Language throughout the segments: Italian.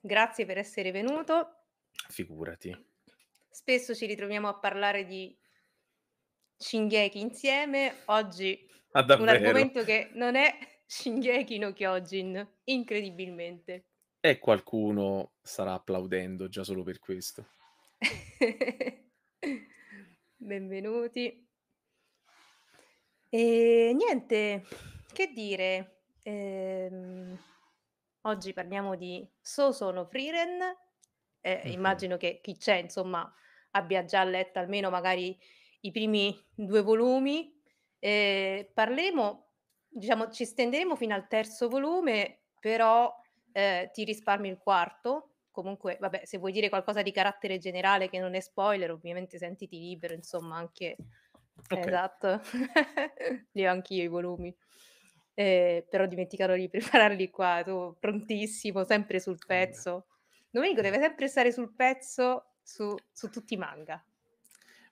grazie per essere venuto. Figurati. Spesso ci ritroviamo a parlare di Shingeki insieme. Oggi ah, un argomento che non è Shingeki no Kyojin, incredibilmente. E qualcuno starà applaudendo già solo per questo. Benvenuti. E niente, che dire? Ehm Oggi parliamo di So Sono Frieren. Eh, immagino che chi c'è, insomma, abbia già letto almeno magari i primi due volumi. Eh, parleremo, diciamo, ci stenderemo fino al terzo volume, però eh, ti risparmio il quarto. Comunque, vabbè, se vuoi dire qualcosa di carattere generale che non è spoiler, ovviamente sentiti libero, insomma, anche... Ok, Esatto, li ho anch'io i volumi eh, però ho dimenticato di prepararli qua, tu prontissimo, sempre sul pezzo. Domenico deve sempre stare sul pezzo su, su tutti i manga.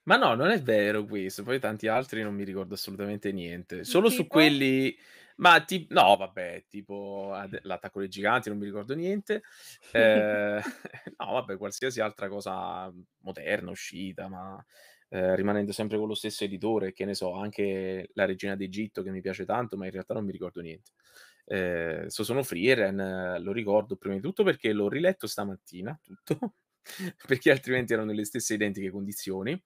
Ma no, non è vero questo, poi tanti altri non mi ricordo assolutamente niente, solo tipo? su quelli... Ma ti... no, vabbè, tipo ad... l'attacco dei giganti, non mi ricordo niente. Eh... no, vabbè, qualsiasi altra cosa mm, moderna, uscita, ma eh, rimanendo sempre con lo stesso editore, che ne so, anche La Regina d'Egitto che mi piace tanto, ma in realtà non mi ricordo niente. Eh, so sono Frieren, eh, lo ricordo prima di tutto perché l'ho riletto stamattina, tutto, perché altrimenti erano nelle stesse identiche condizioni.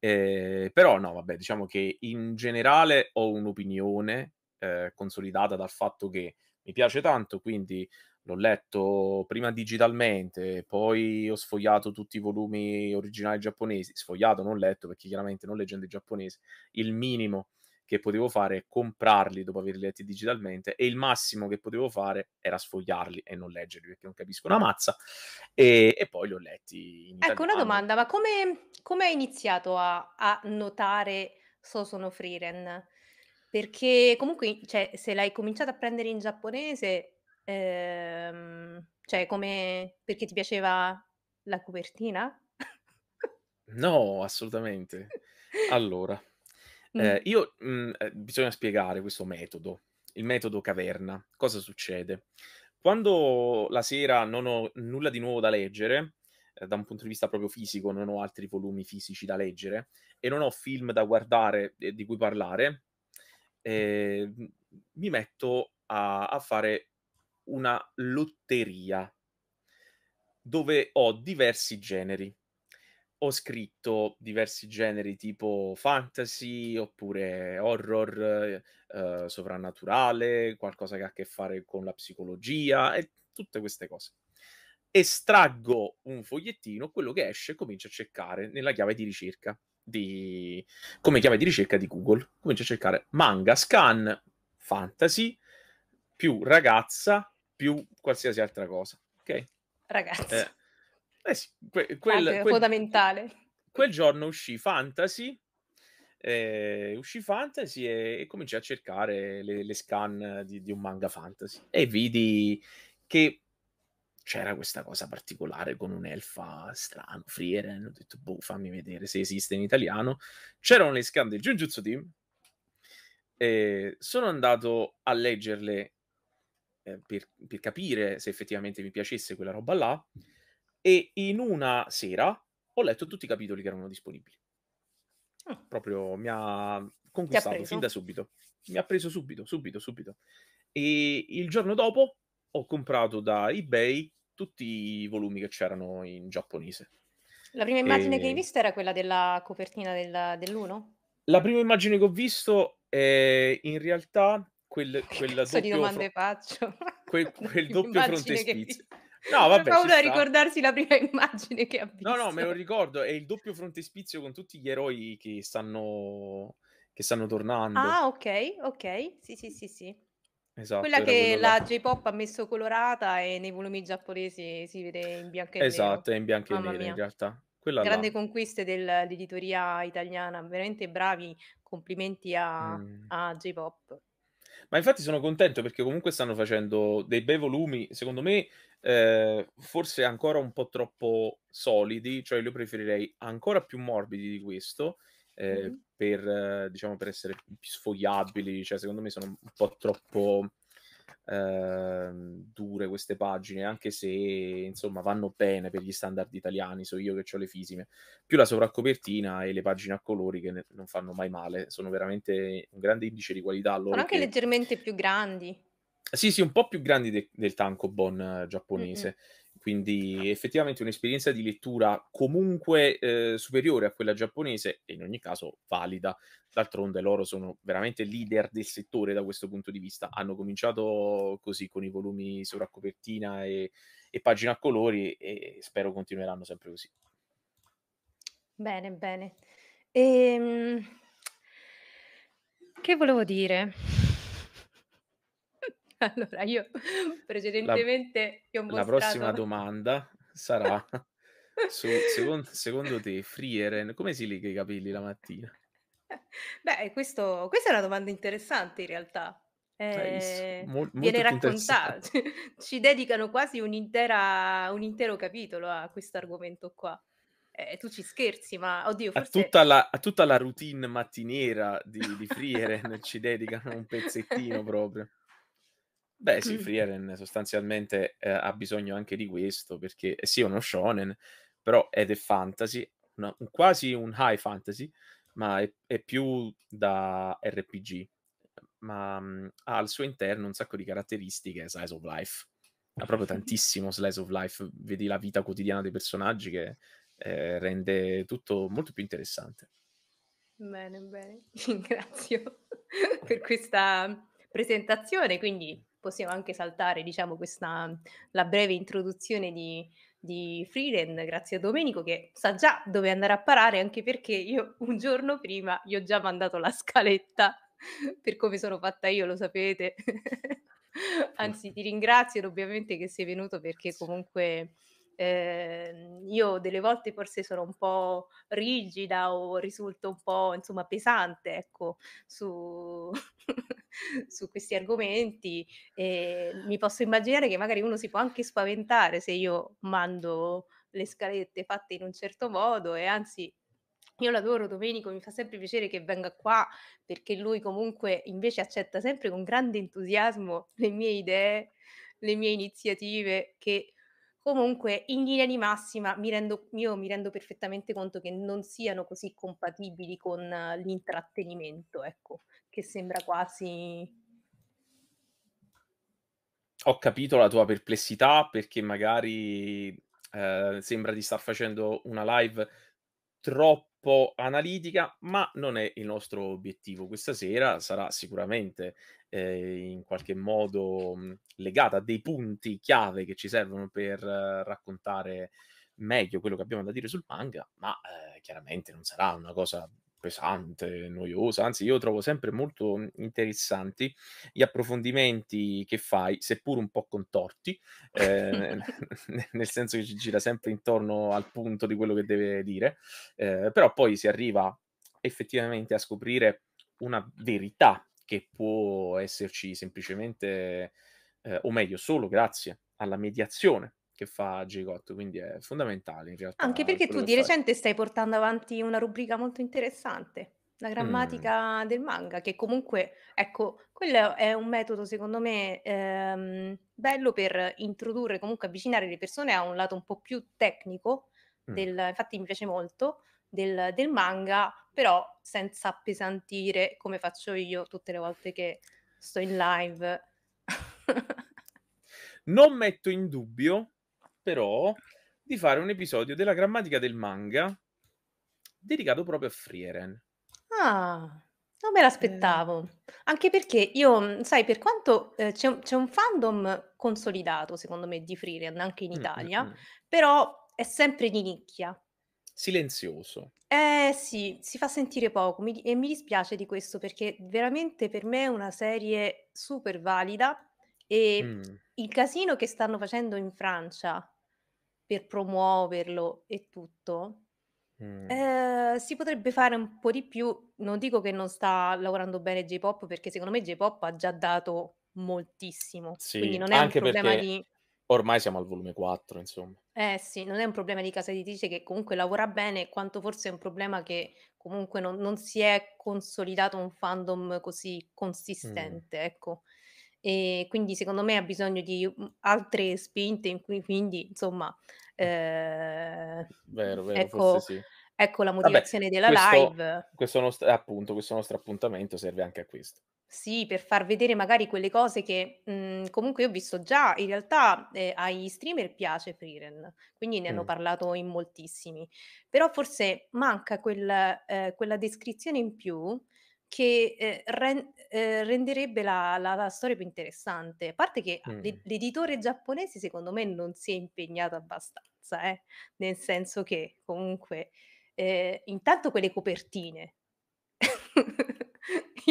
Eh, però no, vabbè, diciamo che in generale ho un'opinione eh, consolidata dal fatto che mi piace tanto, quindi l'ho letto prima digitalmente, poi ho sfogliato tutti i volumi originali giapponesi, sfogliato non letto perché chiaramente non leggendo il giapponese, il minimo che potevo fare è comprarli dopo averli letti digitalmente e il massimo che potevo fare era sfogliarli e non leggerli perché non capisco una mazza e, e poi li ho letti in italiano. Ecco una domanda, ma come, come hai iniziato a, a notare Sosono Frieren? Perché comunque cioè, se l'hai cominciato a prendere in giapponese Ehm, cioè, come perché ti piaceva la copertina? No, assolutamente. Allora, mm. eh, io mh, mm, eh, bisogna spiegare questo metodo, il metodo caverna. Cosa succede? Quando la sera non ho nulla di nuovo da leggere, eh, da un punto di vista proprio fisico, non ho altri volumi fisici da leggere e non ho film da guardare eh, di cui parlare, ehm, mi metto a, a fare una lotteria dove ho diversi generi. Ho scritto diversi generi tipo fantasy oppure horror, eh, eh, soprannaturale, qualcosa che ha a che fare con la psicologia e tutte queste cose. Estraggo un fogliettino, quello che esce comincio a cercare nella chiave di ricerca di come chiave di ricerca di Google. Comincio a cercare manga, scan, fantasy, più ragazza, più qualsiasi altra cosa. Ok? Ragazzi. Eh, eh sì, que- quel, quel, fondamentale. Quel giorno uscì Fantasy, eh, uscì Fantasy e, e cominciai a cercare le, le scan di, di un manga fantasy e vidi che c'era questa cosa particolare con un elfa strano, Frieren, ho detto, boh, fammi vedere se esiste in italiano. C'erano le scan del Jujutsu Team, sono andato a leggerle Ehm, per, per, capire se effettivamente mi piacesse quella roba là. E in una sera ho letto tutti i capitoli che erano disponibili. Ah. Proprio mi ha conquistato fin da subito. Mi ha preso subito, subito, subito. E il giorno dopo ho comprato da eBay tutti i volumi che c'erano in giapponese. La prima immagine e... che hai visto era quella della copertina del, dell'uno? La prima immagine che ho visto è in realtà quel, quella che doppio domande fro- faccio? Quel, quel doppio frontespizio. Che... No, vabbè, paura a ricordarsi la prima immagine che ha visto. No, no, me lo ricordo. È il doppio frontespizio con tutti gli eroi che stanno, che stanno tornando. Ah, ok, ok. Sì, sì, sì, sì. Esatto, quella che la J-pop ha messo colorata e nei volumi giapponesi si vede in bianco e esatto, nero. Esatto, è in bianco Mamma e nero mia. in realtà. Quella Grande là. conquiste dell'editoria italiana, veramente bravi, complimenti a, mm. a J-pop. Ma infatti sono contento perché comunque stanno facendo dei bei volumi, secondo me, eh, forse ancora un po' troppo solidi, cioè io preferirei ancora più morbidi di questo. Eh, mm per, eh, diciamo, per essere più sfogliabili, cioè secondo me sono un po' troppo Ehm, dure queste pagine, anche se insomma vanno bene per gli standard italiani, so io che ho le fisime, più la sovraccopertina e le pagine a colori che ne- non fanno mai male, sono veramente un grande indice di qualità. Loro sono anche che... leggermente più grandi. Sì, sì, un po' più grandi de- del tankobon eh, mm, mm. giapponese. Mm-hmm quindi effettivamente un'esperienza di lettura comunque eh, superiore a quella giapponese e in ogni caso valida. D'altronde loro sono veramente leader del settore da questo punto di vista. Hanno cominciato così con i volumi sovracopertina e, e pagina a colori e spero continueranno sempre così. Bene, bene. Ehm... Che volevo dire? Allora, io precedentemente la, mostrato... la prossima domanda sarà, su, secondo, secondo te, Frieren, come si lega i capelli la mattina? Beh, questo, questa è una domanda interessante in realtà. Eh, eh Mol, viene raccontato, ci dedicano quasi un'intera, un intero capitolo a questo argomento qua. Eh, tu ci scherzi, ma oddio, forse... a, tutta la, a tutta la routine mattiniera di, di Frieren ci dedicano un pezzettino proprio. Beh, sì, Frieren sostanzialmente eh, ha bisogno anche di questo, perché eh, è sì, uno shonen, però ed è fantasy, una, un, quasi un high fantasy, ma è, è più da RPG, ma mh, mhmm, ha al suo interno un sacco di caratteristiche, slice of life, ha proprio tantissimo slice of life, vedi la vita quotidiana dei personaggi che eh, rende tutto molto più interessante. Bene, bene, ringrazio per questa presentazione, quindi possiamo anche saltare diciamo, questa, la breve introduzione di, di Freeland, grazie a Domenico che sa già dove andare a parare anche perché io un giorno prima gli ho già mandato la scaletta per come sono fatta io, lo sapete. Anzi, ti ringrazio ovviamente che sei venuto perché comunque eh, io delle volte forse sono un po' rigida o risulto un po' insomma pesante ecco su, su questi argomenti e mi posso immaginare che magari uno si può anche spaventare se io mando le scalette fatte in un certo modo e anzi io l'adoro Domenico, mi fa sempre piacere che venga qua perché lui comunque invece accetta sempre con grande entusiasmo le mie idee, le mie iniziative che Comunque, in linea di massima, mi rendo, io mi rendo perfettamente conto che non siano così compatibili con eh, l'intrattenimento, ecco, che sembra quasi... Ho capito la tua perplessità perché magari eh, sembra di star facendo una live troppo analitica, ma non è il nostro obiettivo. Questa sera sarà sicuramente eh, in qualche modo mhmm, legata a dei punti chiave che ci servono per eh, raccontare meglio quello che abbiamo da dire sul manga, ma eh, chiaramente non sarà una cosa pesante, noiosa, anzi io trovo sempre molto mhmm, interessanti gli approfondimenti che fai, seppur un po' contorti, eh, nel senso che ci gira sempre intorno al punto di quello che deve dire, eh, però poi si arriva effettivamente a scoprire una verità che può esserci semplicemente, eh, o meglio, solo grazie alla mediazione che fa Gicotto, quindi è fondamentale in realtà. Anche perché tu di fai. recente stai portando avanti una rubrica molto interessante, la grammatica mm. del manga, che comunque, ecco, quello è un metodo secondo me ehm, bello per introdurre, comunque avvicinare le persone a un lato un po' più tecnico, del, mm. infatti mi piace molto, del, del manga, però senza appesantire come faccio io tutte le volte che sto in live. non metto in dubbio, però, di fare un episodio della grammatica del manga dedicato proprio a Frieren. Ah, non me l'aspettavo. Anche perché io, mm, sai, per quanto eh, c'è, un, c'è, un fandom consolidato, secondo me, di Frieren, anche in mm, mm, Italia, mm-hmm. però è sempre di nicchia silenzioso. Eh sì, si fa sentire poco mi e mi dispiace di questo perché veramente per me è una serie super valida e Mm, il casino che stanno facendo in Francia per promuoverlo e tutto, mm, eh, si potrebbe fare un po' di più. Non dico che non sta lavorando bene J-Pop perché secondo me J-Pop ha già dato moltissimo, quindi non è un anche problema perché di... Ormai siamo al volume 4, insomma. Eh sì, non è un problema di casa editrice che comunque lavora bene, quanto forse è un problema che comunque non, non si è consolidato un fandom così mm. consistente, mm. ecco. E quindi secondo me ha bisogno di mm, altre spinte in cui quindi, insomma... Mm. Eh, vero, vero, ecco, sì. Ecco la motivazione Vabbè, della questo, live. Questo nostro, appunto, questo nostro appuntamento serve anche a questo. Sì, per far vedere magari quelle cose che, mhmm, comunque io ho visto già in realtà, ehm, agli streamer piace Frieren, quindi ne hanno parlato in moltissimi. Però forse manca quel ehm, quella descrizione in più che, ehm, ren ehm, renderebbe la la la storia più interessante. A parte che a l'e l'editore giapponese secondo me non si è impegnato abbastanza, eh, nel senso che comunque, ehm, intanto quelle copertine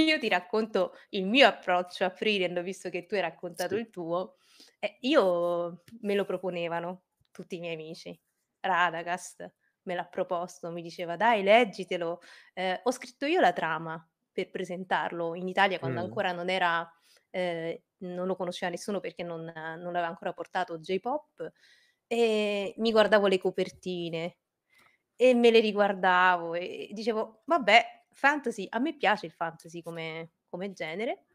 io ti racconto il mio approccio a freelance, visto che tu hai raccontato sì. il tuo, eh, io me lo proponevano tutti i miei amici. Radagast me l'ha proposto, mi diceva dai leggitelo. Eh, ho scritto io la trama per presentarlo in Italia quando mm. ancora non era, eh, non lo conosceva nessuno perché non, non l'aveva ancora portato J-Pop e mi guardavo le copertine e me le riguardavo e dicevo vabbè fantasy, a me piace il fantasy come, come genere,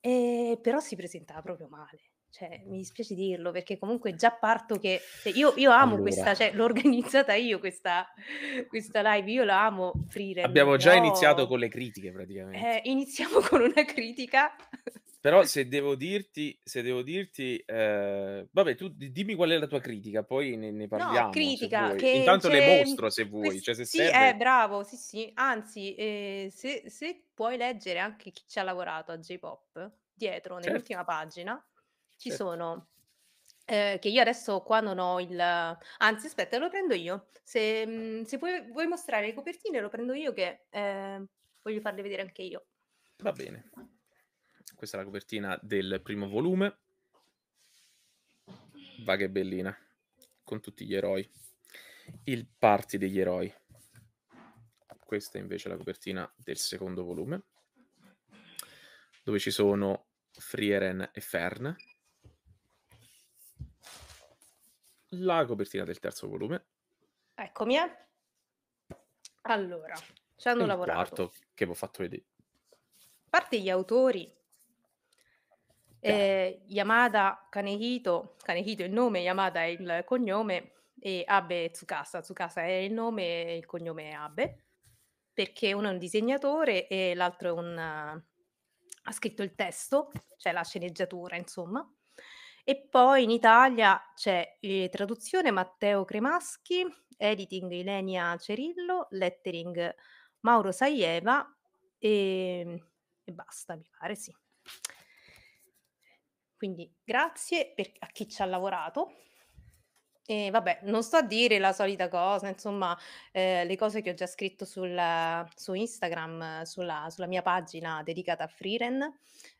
eh, però si presentava proprio male. Cioè, mi dispiace dirlo perché comunque già parto che cioè, io, io, amo allora. questa, cioè, l'ho organizzata io questa, questa live, io la amo Freerend. Abbiamo già però... iniziato con le critiche praticamente. Eh, iniziamo con una critica però se devo dirti, se devo dirti eh, vabbè, tu dimmi qual è la tua critica, poi ne, ne parliamo. No, critica. Che Intanto le mostro se vuoi. Quest- cioè, se sì, serve... eh, bravo, sì, sì. Anzi, eh, se, se, puoi leggere anche chi ci ha lavorato a J-Pop, dietro, certo. nell'ultima pagina, ci certo. sono... Eh, che io adesso qua non ho il... Anzi, aspetta, lo prendo io. Se, mhmm, se puoi, vuoi mostrare le copertine, lo prendo io che eh, voglio farle vedere anche io. Va bene. Questa è la copertina del primo volume. Vaga e bellina, con tutti gli eroi. Il party degli eroi. Questa è invece la copertina del secondo volume, dove ci sono Frieren e Fern. La copertina del terzo volume. Eccomi. Eh. Allora, ci hanno il lavorato. Quarto che vi ho fatto vedere. A parte gli autori, Chiaro. Ehm, Yamada Kanehito Kanehito è il nome, Yamada è il cognome e Abe Tsukasa. Tsukasa è il nome e il cognome è Abe, perché uno è un disegnatore e l'altro è un ha scritto il testo, cioè la sceneggiatura, insomma. E poi in Italia c'è, ehm, traduzione Matteo Cremaschi, editing Ilenia Cerillo, lettering Mauro Saieva, ehm, e basta mi pare, sì. Quindi grazie per, a chi ci ha lavorato. E vabbè, non sto a dire la solita cosa, insomma, eh, le cose che ho già scritto sul, su Instagram, sulla, sulla, mia pagina dedicata a Freeren,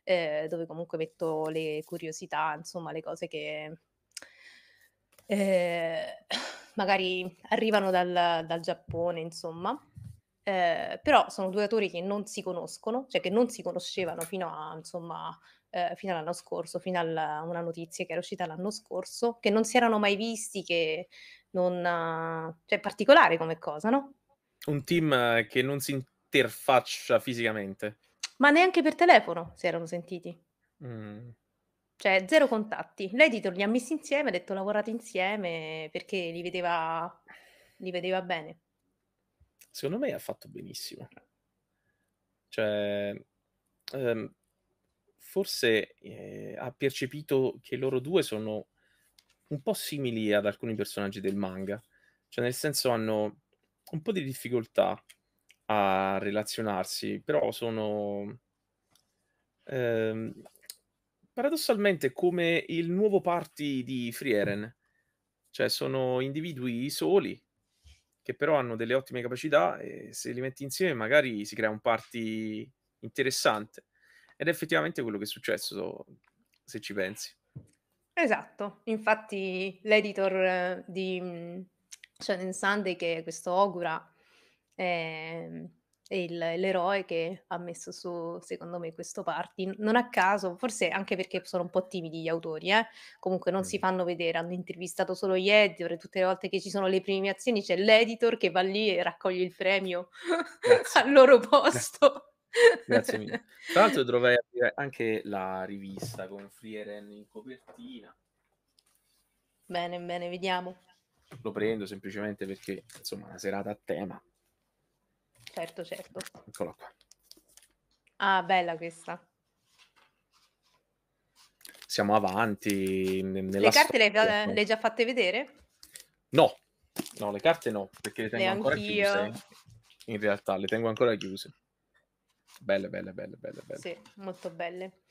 eh, dove comunque metto le curiosità, insomma, le cose che eh, magari arrivano dal, dal Giappone, insomma. Eh, però sono due autori che non si conoscono, cioè che non si conoscevano fino a, insomma, eh, fino all'anno scorso, fino a una notizia che era uscita l'anno scorso, che non si erano mai visti, che non... Eh, cioè particolare come cosa, no? Un team eh, che non si interfaccia fisicamente. Ma neanche per telefono si erano sentiti. Mm. Cioè, zero contatti. L'editor li ha messi insieme, ha detto lavorate insieme perché li vedeva, li vedeva bene. Secondo me ha fatto benissimo. Cioè, ehm, forse eh, ha percepito che loro due sono un po' simili ad alcuni personaggi del manga, cioè nel senso hanno un po' di difficoltà a relazionarsi, però sono eh, paradossalmente come il nuovo party di Frieren, cioè sono individui soli che però hanno delle ottime capacità e se li metti insieme magari si crea un party interessante. Ed è effettivamente quello che è successo, se ci pensi. Esatto, infatti l'editor eh, di mm, Shonen Sunday, che è questo augura è, è il, l'eroe che ha messo su, secondo me, questo party. Non a caso, forse anche perché sono un po' timidi gli autori, eh? comunque non mm. si fanno vedere, hanno intervistato solo gli editor e tutte le volte che ci sono le premiazioni c'è l'editor che va lì e raccoglie il premio al loro posto. Grazie mille. Tra l'altro dovrei aprire anche la rivista con Frieren in copertina. Bene, bene, vediamo. Lo prendo semplicemente perché, insomma, una serata a tema. Certo, certo. Eccola qua. Ah, bella questa. Siamo avanti. Le carte le, le hai già fatte vedere? No, no, le carte no, perché le tengo le ancora anch'io. chiuse. In realtà, le tengo ancora chiuse. Belle, belle, belle, belle, belle. Sì, molto belle.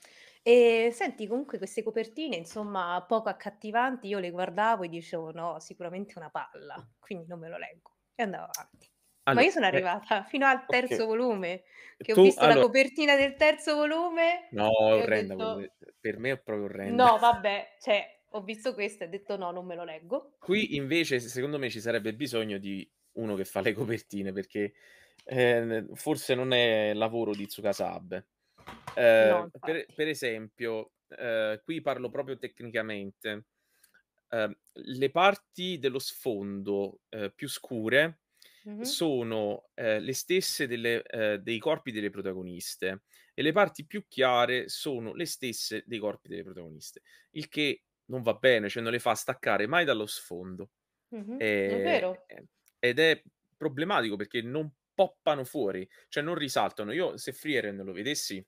E senti, comunque queste copertine, insomma, poco accattivanti, io le guardavo e dicevo no, sicuramente una palla, quindi non me lo leggo. E andavo avanti. Allora, Ma io sono eh, arrivata eh, fino al terzo okay. volume, che tu, ho visto allora, la copertina del terzo volume. No, orrenda, detto, per me è proprio orrenda. No, vabbè, cioè, ho visto questo e ho detto no, non me lo leggo. Qui invece, secondo me, ci sarebbe bisogno di uno che fa le copertine, perché eh, forse non è lavoro di Tsukasabe. Eh, no, per, per, esempio, eh, qui parlo proprio tecnicamente. Ehm, le parti dello sfondo ehm, più scure mm-hmm. sono ehm, le stesse delle, dei corpi delle protagoniste e le parti più chiare sono le stesse dei corpi delle protagoniste, il che non va bene, cioè non le fa staccare mai dallo sfondo. Mm-hmm. E, è vero. Ed è problematico perché non poppano fuori, cioè non risaltano. Io se Frieren lo vedessi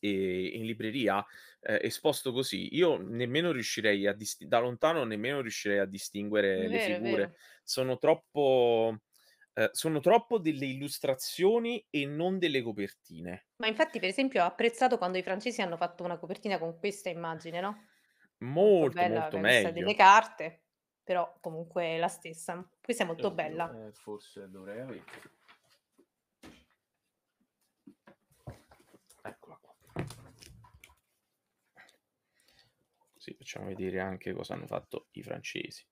in libreria eh, esposto così, io nemmeno riuscirei a dist- da lontano nemmeno riuscirei a distinguere vero, le figure. Sono troppo eh, sono troppo delle illustrazioni e non delle copertine. Ma infatti, per esempio, ho apprezzato quando i francesi hanno fatto una copertina con questa immagine, no? Molto, molto, molto meglio. Delle carte, però comunque è la stessa. Questa è molto certo, eh, bella. forse dovrei Dorevi. Sì, facciamo vedere anche cosa hanno fatto i francesi.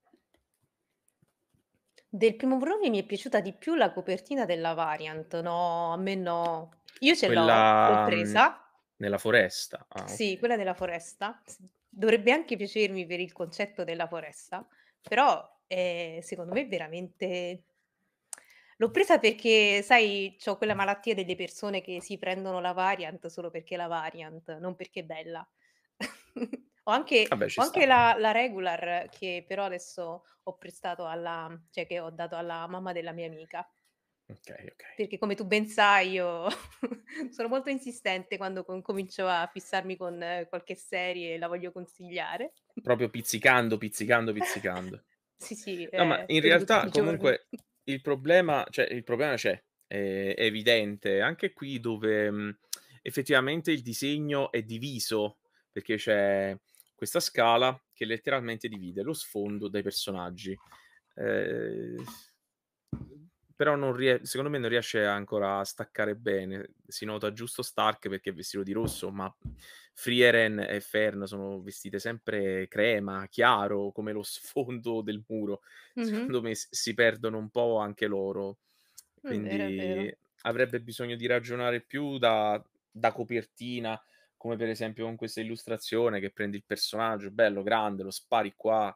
Del primo Bruno mi è piaciuta di più la copertina della Variant, no? A me no. Io ce quella... l'ho, mm, l'ho presa. Nella foresta. Ah, sì, okay. quella della foresta. Dovrebbe anche piacermi per il concetto della foresta, però eh, secondo me veramente... L'ho presa perché, sai, ho quella malattia delle persone che si prendono la Variant solo perché è la Variant, non perché è bella. Ho anche, Vabbè, ho anche la, la, regular che però adesso ho prestato alla, cioè che ho dato alla mamma della mia amica. Okay, okay. Perché come tu ben sai io sono molto insistente quando comincio a fissarmi con eh, qualche serie e la voglio consigliare. Proprio pizzicando, pizzicando, pizzicando. sì, sì. No, eh, ma in realtà comunque il problema, cioè, il problema c'è, è evidente, anche qui dove mh, effettivamente il disegno è diviso, perché c'è questa scala che letteralmente divide lo sfondo dai personaggi. Eh, però non ries- secondo me non riesce ancora a staccare bene. Si nota giusto Stark perché è vestito di rosso, ma Frieren e Fern sono vestite sempre crema, chiaro, come lo sfondo del muro. Mm-hmm. Secondo me si perdono un po' anche loro. Mm, Quindi vero, vero. avrebbe bisogno di ragionare più da, da copertina come per esempio con questa illustrazione che prendi il personaggio bello, grande, lo spari qua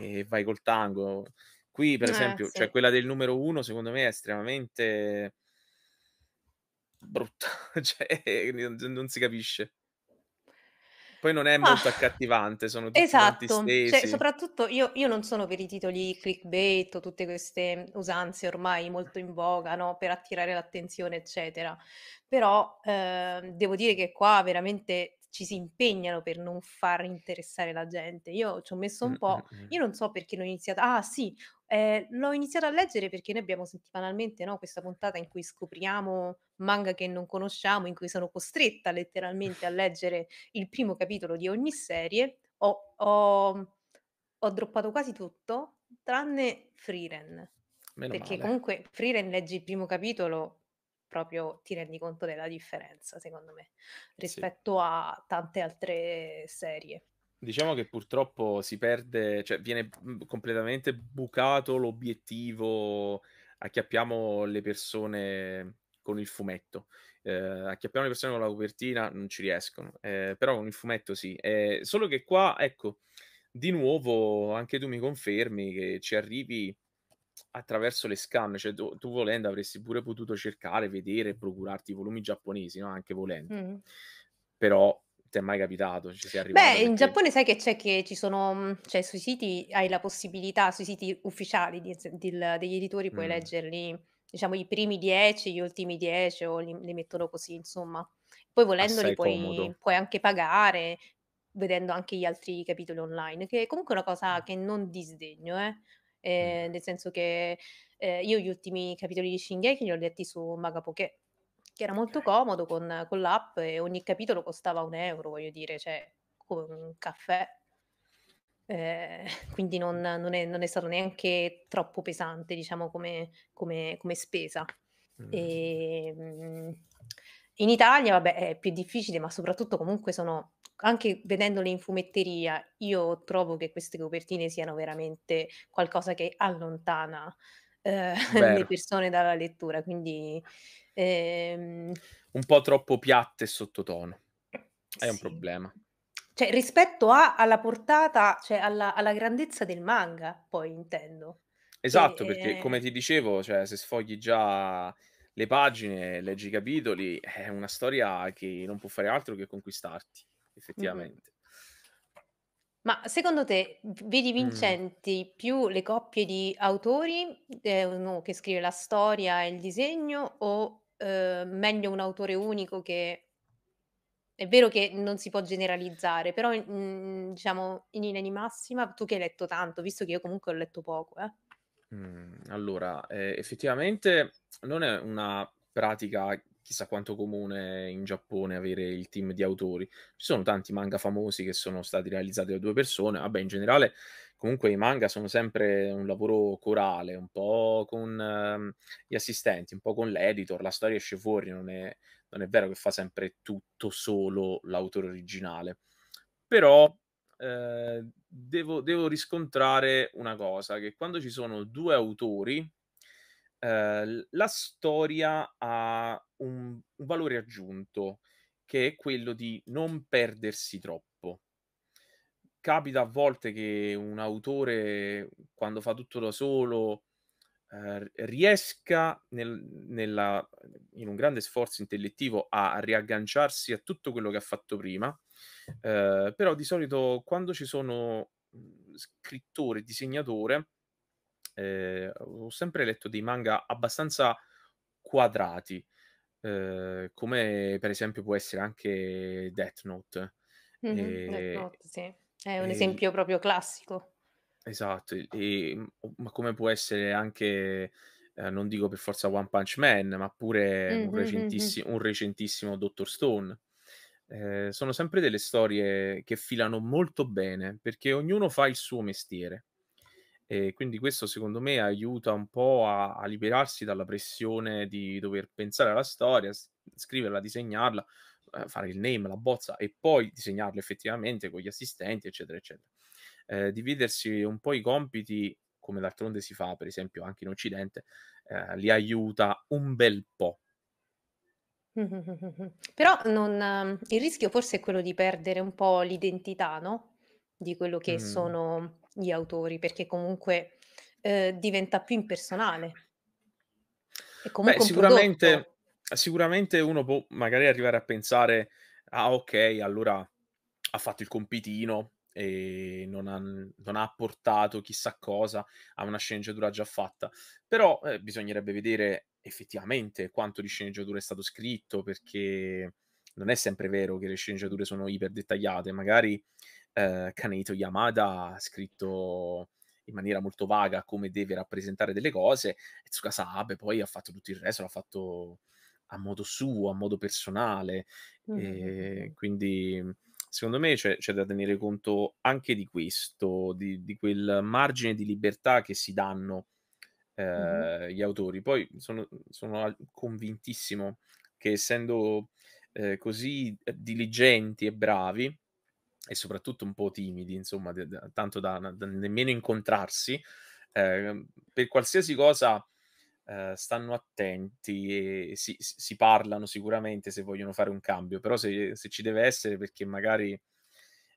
e, vai col tango. Qui, per eh, esempio, sì. cioè quella del numero uno, secondo me è estremamente brutta, cioè, non si capisce. Poi non è molto ah, accattivante, sono tutti esatto. Cioè, soprattutto io, io, non sono per i titoli clickbait o tutte queste mm, usanze ormai molto in voga, no? Per attirare l'attenzione, eccetera. Però eh, devo dire che qua veramente ci si impegnano per non far interessare la gente. Io ci ho messo un po', io non so perché l'ho iniziato. Ah, sì, eh, l'ho iniziato a leggere perché noi abbiamo settimanalmente no, questa puntata in cui scopriamo manga che non conosciamo, in cui sono costretta letteralmente a leggere il primo capitolo di ogni serie. Ho, ho, ho droppato quasi tutto, tranne Freeren. Meno perché male. comunque Freeren legge il primo capitolo proprio ti rendi conto della differenza, secondo me, rispetto sì. a tante altre serie. Diciamo che purtroppo si perde, cioè viene mhmm, completamente bucato l'obiettivo acchiappiamo le persone con il fumetto. Eh, acchiappiamo le persone con la copertina, non ci riescono, eh, però con il fumetto sì. Eh, solo che qua, ecco, di nuovo, anche tu mi confermi che ci arrivi attraverso le scan, cioè tu, tu, volendo avresti pure potuto cercare, vedere e procurarti i volumi giapponesi, no? anche volendo. Mm. Però ti è mai capitato? Ci sei arrivato? Beh, perché... in Giappone sai che c'è che ci sono, cioè sui siti hai la possibilità, sui siti ufficiali di, di, degli editori puoi mm. leggerli, diciamo, i primi dieci, gli ultimi dieci o li, li, mettono così, insomma. Poi volendoli puoi, puoi anche pagare, vedendo anche gli altri capitoli online, che è comunque una cosa che non disdegno, eh eh, nel senso che eh, io gli ultimi capitoli di Shingeki li ho letti su Magapoké, che era molto comodo con, con, l'app e ogni capitolo costava un euro, voglio dire, cioè come un caffè. Eh, quindi non, non, è, non, è, stato neanche troppo pesante, diciamo, come, come, come spesa. Mm. E, ehm, in Italia, vabbè, è più difficile, ma soprattutto comunque sono anche vedendole in fumetteria, io trovo che queste copertine siano veramente qualcosa che allontana eh, le persone dalla lettura, quindi ehm, Un po' troppo piatte e sottotono. È un problema. Cioè, rispetto a- alla portata, cioè alla, alla grandezza del manga, poi intendo. Esatto, perché come ti dicevo, cioè, se sfogli già le pagine, leggi i capitoli, è una storia che non può fare altro che conquistarti, effettivamente. Mm. Ma secondo te vedi mm. vincenti mm. più le coppie di autori, eh, uno che scrive la storia e il disegno, o eh, meglio un autore unico che è vero che non si può generalizzare, però mh, diciamo in linea di massima, tu che hai letto tanto, visto che io comunque ho letto poco, eh? Mhmm, allora, eh, effettivamente non è una pratica chissà quanto comune in Giappone avere il team di autori. Ci sono tanti manga famosi che sono stati realizzati da due persone. Vabbè, in generale, comunque i manga sono sempre un lavoro corale, un po' con ehm, gli assistenti, un po' con l'editor. La storia esce fuori, non è, non è vero che fa sempre tutto solo l'autore originale. Però eh, devo, devo, riscontrare una cosa, che quando ci sono due autori, eh, la storia ha un, un valore aggiunto, che è quello di non perdersi troppo capita a volte che un autore, quando fa tutto da solo, ehm, riesca nel, nella, in un grande sforzo intellettivo a riagganciarsi a tutto quello che ha fatto prima, Ehm, però di solito quando ci sono mhmm, scrittore, disegnatore, eh, ho sempre letto dei manga abbastanza quadrati, eh, come per esempio può essere anche Death Note. Mm-hmm, Death ehm, Note sì. È un esempio proprio classico. Esatto, e, mhmm, ma come può essere anche, eh, non dico per forza One Punch Man, ma pure mm-hmm, un, recentissimo, mm-hmm. un recentissimo Dottor Stone. Ehm, sono sempre delle storie che filano molto bene perché ognuno fa il suo mestiere. E quindi questo secondo me aiuta un po' a, a liberarsi dalla pressione di dover pensare alla storia, scriverla, disegnarla, eh, fare il name, la bozza e poi disegnarla effettivamente con gli assistenti, eccetera, eccetera. Eh, dividersi un po' i compiti, come d'altronde si fa, per esempio, anche in Occidente, eh, li aiuta un bel po'. Però non ehm, il rischio forse è quello di perdere un po' l'identità, no, di quello che Mh. sono gli autori, perché comunque, ehm, diventa più impersonale. È Beh, comunque un sicuramente sicuramente uno può magari arrivare a pensare: "Ah ok, allora ha fatto il compitino e non ha non ha apportato chissà cosa a una sceneggiatura già fatta." Però, ehm, bisognerebbe vedere effettivamente quanto di sceneggiatura è stato scritto, perché non è sempre vero che le sceneggiature sono iper dettagliate, magari eh, Kaneto Yamada ha scritto in maniera molto vaga come deve rappresentare delle cose, e Tsukasa Abe poi ha fatto tutto il resto, l'ha fatto a modo suo, a modo personale, mm-hmm. quindi secondo me c'è, c'è, da tenere conto anche di questo, di, di quel margine di libertà che si danno eh, gli autori. Poi sono, sono convintissimo che essendo eh, così eh, diligenti e bravi, e soprattutto un po' timidi, insomma, de- de- tanto da, da, nemmeno incontrarsi, eh, per qualsiasi cosa eh, stanno attenti e si, si, parlano sicuramente se vogliono fare un cambio, però se, se ci deve essere perché magari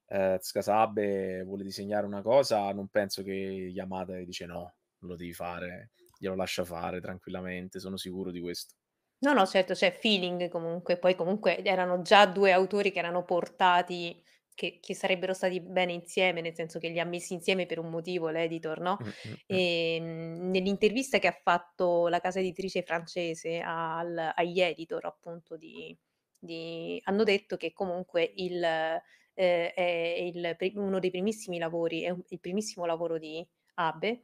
eh, Skasabe vuole disegnare una cosa, non penso che Yamada dice no, lo devi fare, glielo lascia fare tranquillamente, sono sicuro di questo. No, no, certo, c'è cioè feeling comunque, poi comunque erano già due autori che erano portati, che, che, sarebbero stati bene insieme, nel senso che li ha messi insieme per un motivo l'editor, no? Mm-hmm. Mm, e, ehm, nell'intervista che ha fatto la casa editrice francese al, agli editor, appunto, di, di, hanno detto che comunque il, eh, è il, uno dei primissimi lavori, è il primissimo lavoro di Abe,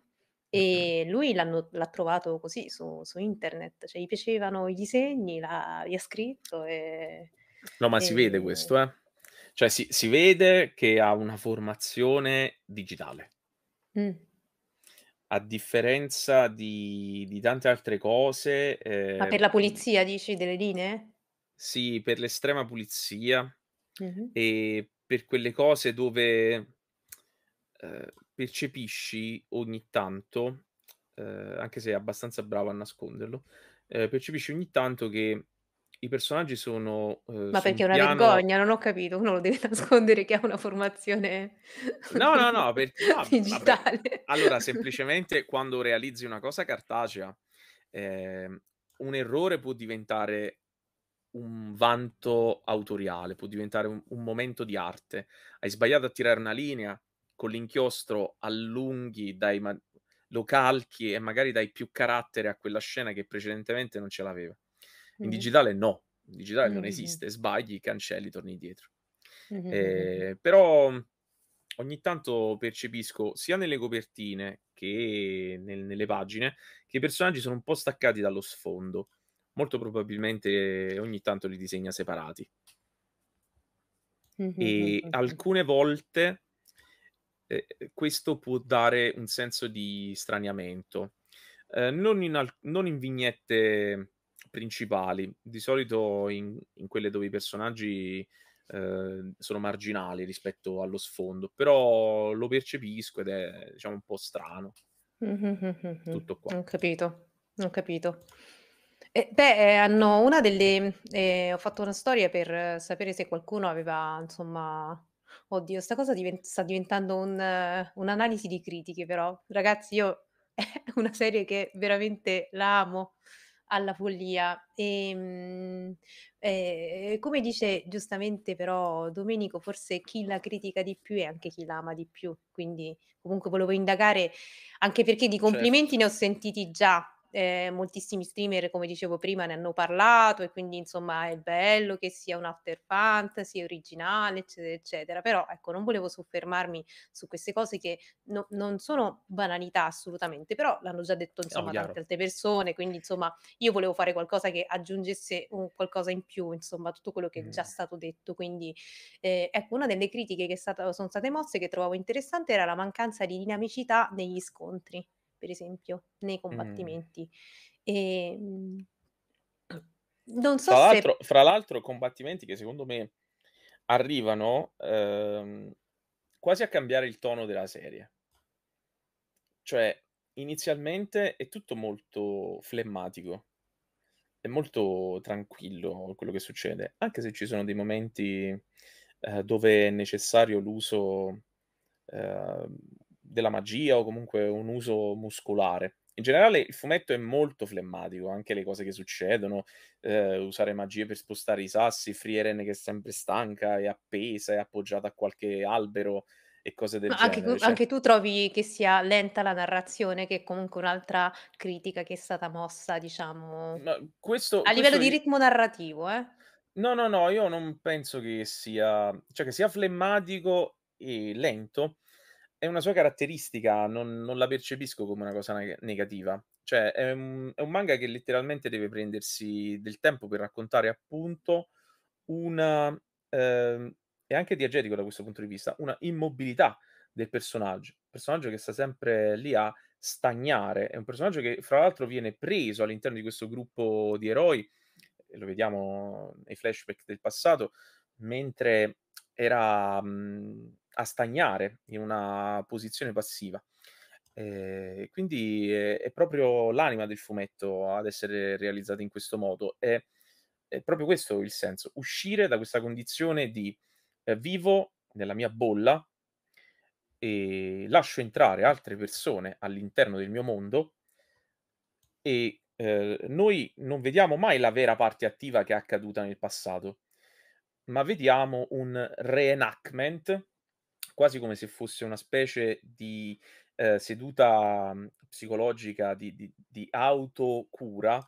e lui l'ha trovato così su, su, internet, cioè gli piacevano i disegni, li ha scritto. E, no, ma e... si vede questo, eh? Cioè si, si, vede che ha una formazione digitale. Mm. A differenza di, di, tante altre cose... Eh, ma per la mhmm pulizia, dici, delle linee? Sì, per l'estrema pulizia mm-hmm. e per quelle cose dove... Eh, percepisci ogni tanto, eh, anche se è abbastanza bravo a nasconderlo, eh, percepisci ogni tanto che i personaggi sono... Eh, Ma perché è una piano... vergogna, non ho capito, uno lo deve nascondere che ha una formazione no, no, no, perché, no, digitale. Vabbè. Allora, semplicemente quando realizzi una cosa cartacea, eh, un errore può diventare un vanto autoriale, può diventare un, un momento di arte. Hai sbagliato a tirare una linea, con l'inchiostro allunghi, dai ma- lo calchi e magari dai più carattere a quella scena che precedentemente non ce l'aveva. In digitale no, in digitale mm-hmm. non esiste, sbagli, cancelli, torni indietro. Mm-hmm. Eh, però mhmm, ogni tanto percepisco sia nelle copertine che nel, nelle pagine che i personaggi sono un po' staccati dallo sfondo. Molto probabilmente ogni tanto li disegna separati. Mm-hmm. E alcune volte eh, questo può dare un senso di straniamento. Eh, non, in al- non, in vignette principali, di solito in, in quelle dove i personaggi eh, sono marginali rispetto allo sfondo, però lo percepisco ed è diciamo un po' strano. Tutto qua. Non capito, ho capito. Eh, beh, hanno una delle... Eh, ho fatto una storia per eh, sapere se qualcuno aveva, insomma Oddio, sta cosa divent- sta diventando un, eh, un'analisi di critiche, però. Ragazzi, io è una serie che veramente la amo alla follia. E, mm, eh, eh, come dice giustamente però Domenico, forse chi la critica di più è anche chi la ama di più. Quindi comunque volevo indagare, anche perché di certo. complimenti certo. ne ho sentiti già eh, moltissimi streamer, come dicevo prima, ne hanno parlato e quindi insomma è bello che sia un after fantasy originale, eccetera, eccetera. Però ecco, non volevo soffermarmi su queste cose che no, non sono banalità assolutamente, però l'hanno già detto insomma oh, tante altre persone, quindi insomma io volevo fare qualcosa che aggiungesse un qualcosa in più, insomma tutto quello che mm. è già stato detto. Quindi eh, ecco, una delle critiche che stata, sono state mosse che trovavo interessante era la mancanza di dinamicità negli scontri per esempio, nei mm. combattimenti. Mm. Ehm, e... Non so fra se... L'altro, fra l'altro, combattimenti che secondo me arrivano ehm, quasi a cambiare il tono della serie. Cioè, inizialmente è tutto molto flemmatico, è molto tranquillo quello che succede, anche se ci sono dei momenti eh, dove è necessario l'uso eh, della magia o comunque un uso muscolare. In generale il fumetto è molto flemmatico, anche le cose che succedono, eh, usare magie per spostare i sassi, Frieren che è sempre stanca, è appesa, è appoggiata a qualche albero e cose del Ma anche, genere. Cioè... anche tu trovi che sia lenta la narrazione, che è comunque un'altra critica che è stata mossa, diciamo, Ma questo, a livello questo... di ritmo narrativo, eh? No, no, no, io non penso che sia, cioè che sia flemmatico e lento, è una sua caratteristica, non, non, la percepisco come una cosa negativa. Cioè, è un, è un, manga che letteralmente deve prendersi del tempo per raccontare appunto una, eh, e anche diegetico da questo punto di vista, una immobilità del personaggio. Un personaggio che sta sempre lì a stagnare, è un personaggio che fra l'altro viene preso all'interno di questo gruppo di eroi, lo vediamo nei flashback del passato, mentre era... Mh, mhmm, a stagnare in una posizione passiva. Eh, quindi è, è, proprio l'anima del fumetto ad essere realizzata in questo modo. È, è proprio questo il senso: uscire da questa condizione di eh, vivo nella mia bolla e lascio entrare altre persone all'interno del mio mondo e eh, noi non vediamo mai la vera parte attiva che è accaduta nel passato, ma vediamo un reenactment quasi come se fosse una specie di eh, seduta psicologica di, di, di autocura,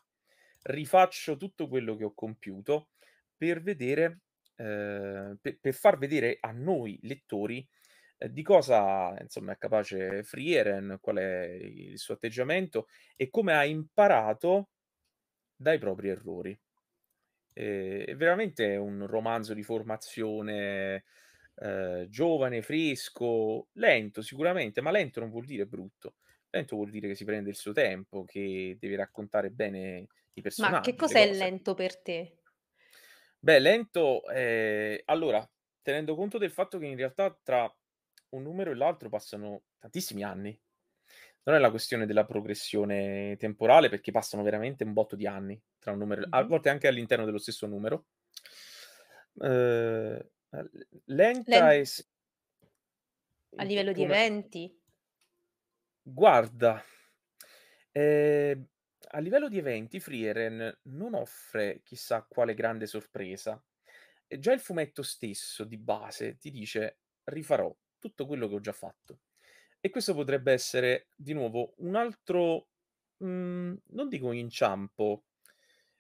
rifaccio tutto quello che ho compiuto per vedere, eh, per, per, far vedere a noi lettori eh, di cosa insomma, è capace Frieren, qual è il suo atteggiamento e come ha imparato dai propri errori. Eh, è veramente un romanzo di formazione Ehm, giovane, fresco, lento sicuramente, ma lento non vuol dire brutto. Lento vuol dire che si prende il suo tempo, che deve raccontare bene i personaggi. Ma che cos'è lento per te? Beh, lento, eh, allora, tenendo conto del fatto che in realtà tra un numero e l'altro passano tantissimi anni. Non è la questione della progressione temporale, perché passano veramente un botto di anni tra un numero, mm-hmm. a volte anche all'interno dello stesso numero. Eh, Ah, lenta Len- e... s- A livello di eventi? Guarda, eh, a livello di eventi, Frieren non offre chissà quale grande sorpresa. E già il fumetto stesso, di base, ti dice rifarò tutto quello che ho già fatto. E questo potrebbe essere, di nuovo, un altro, mh, mm, non dico inciampo,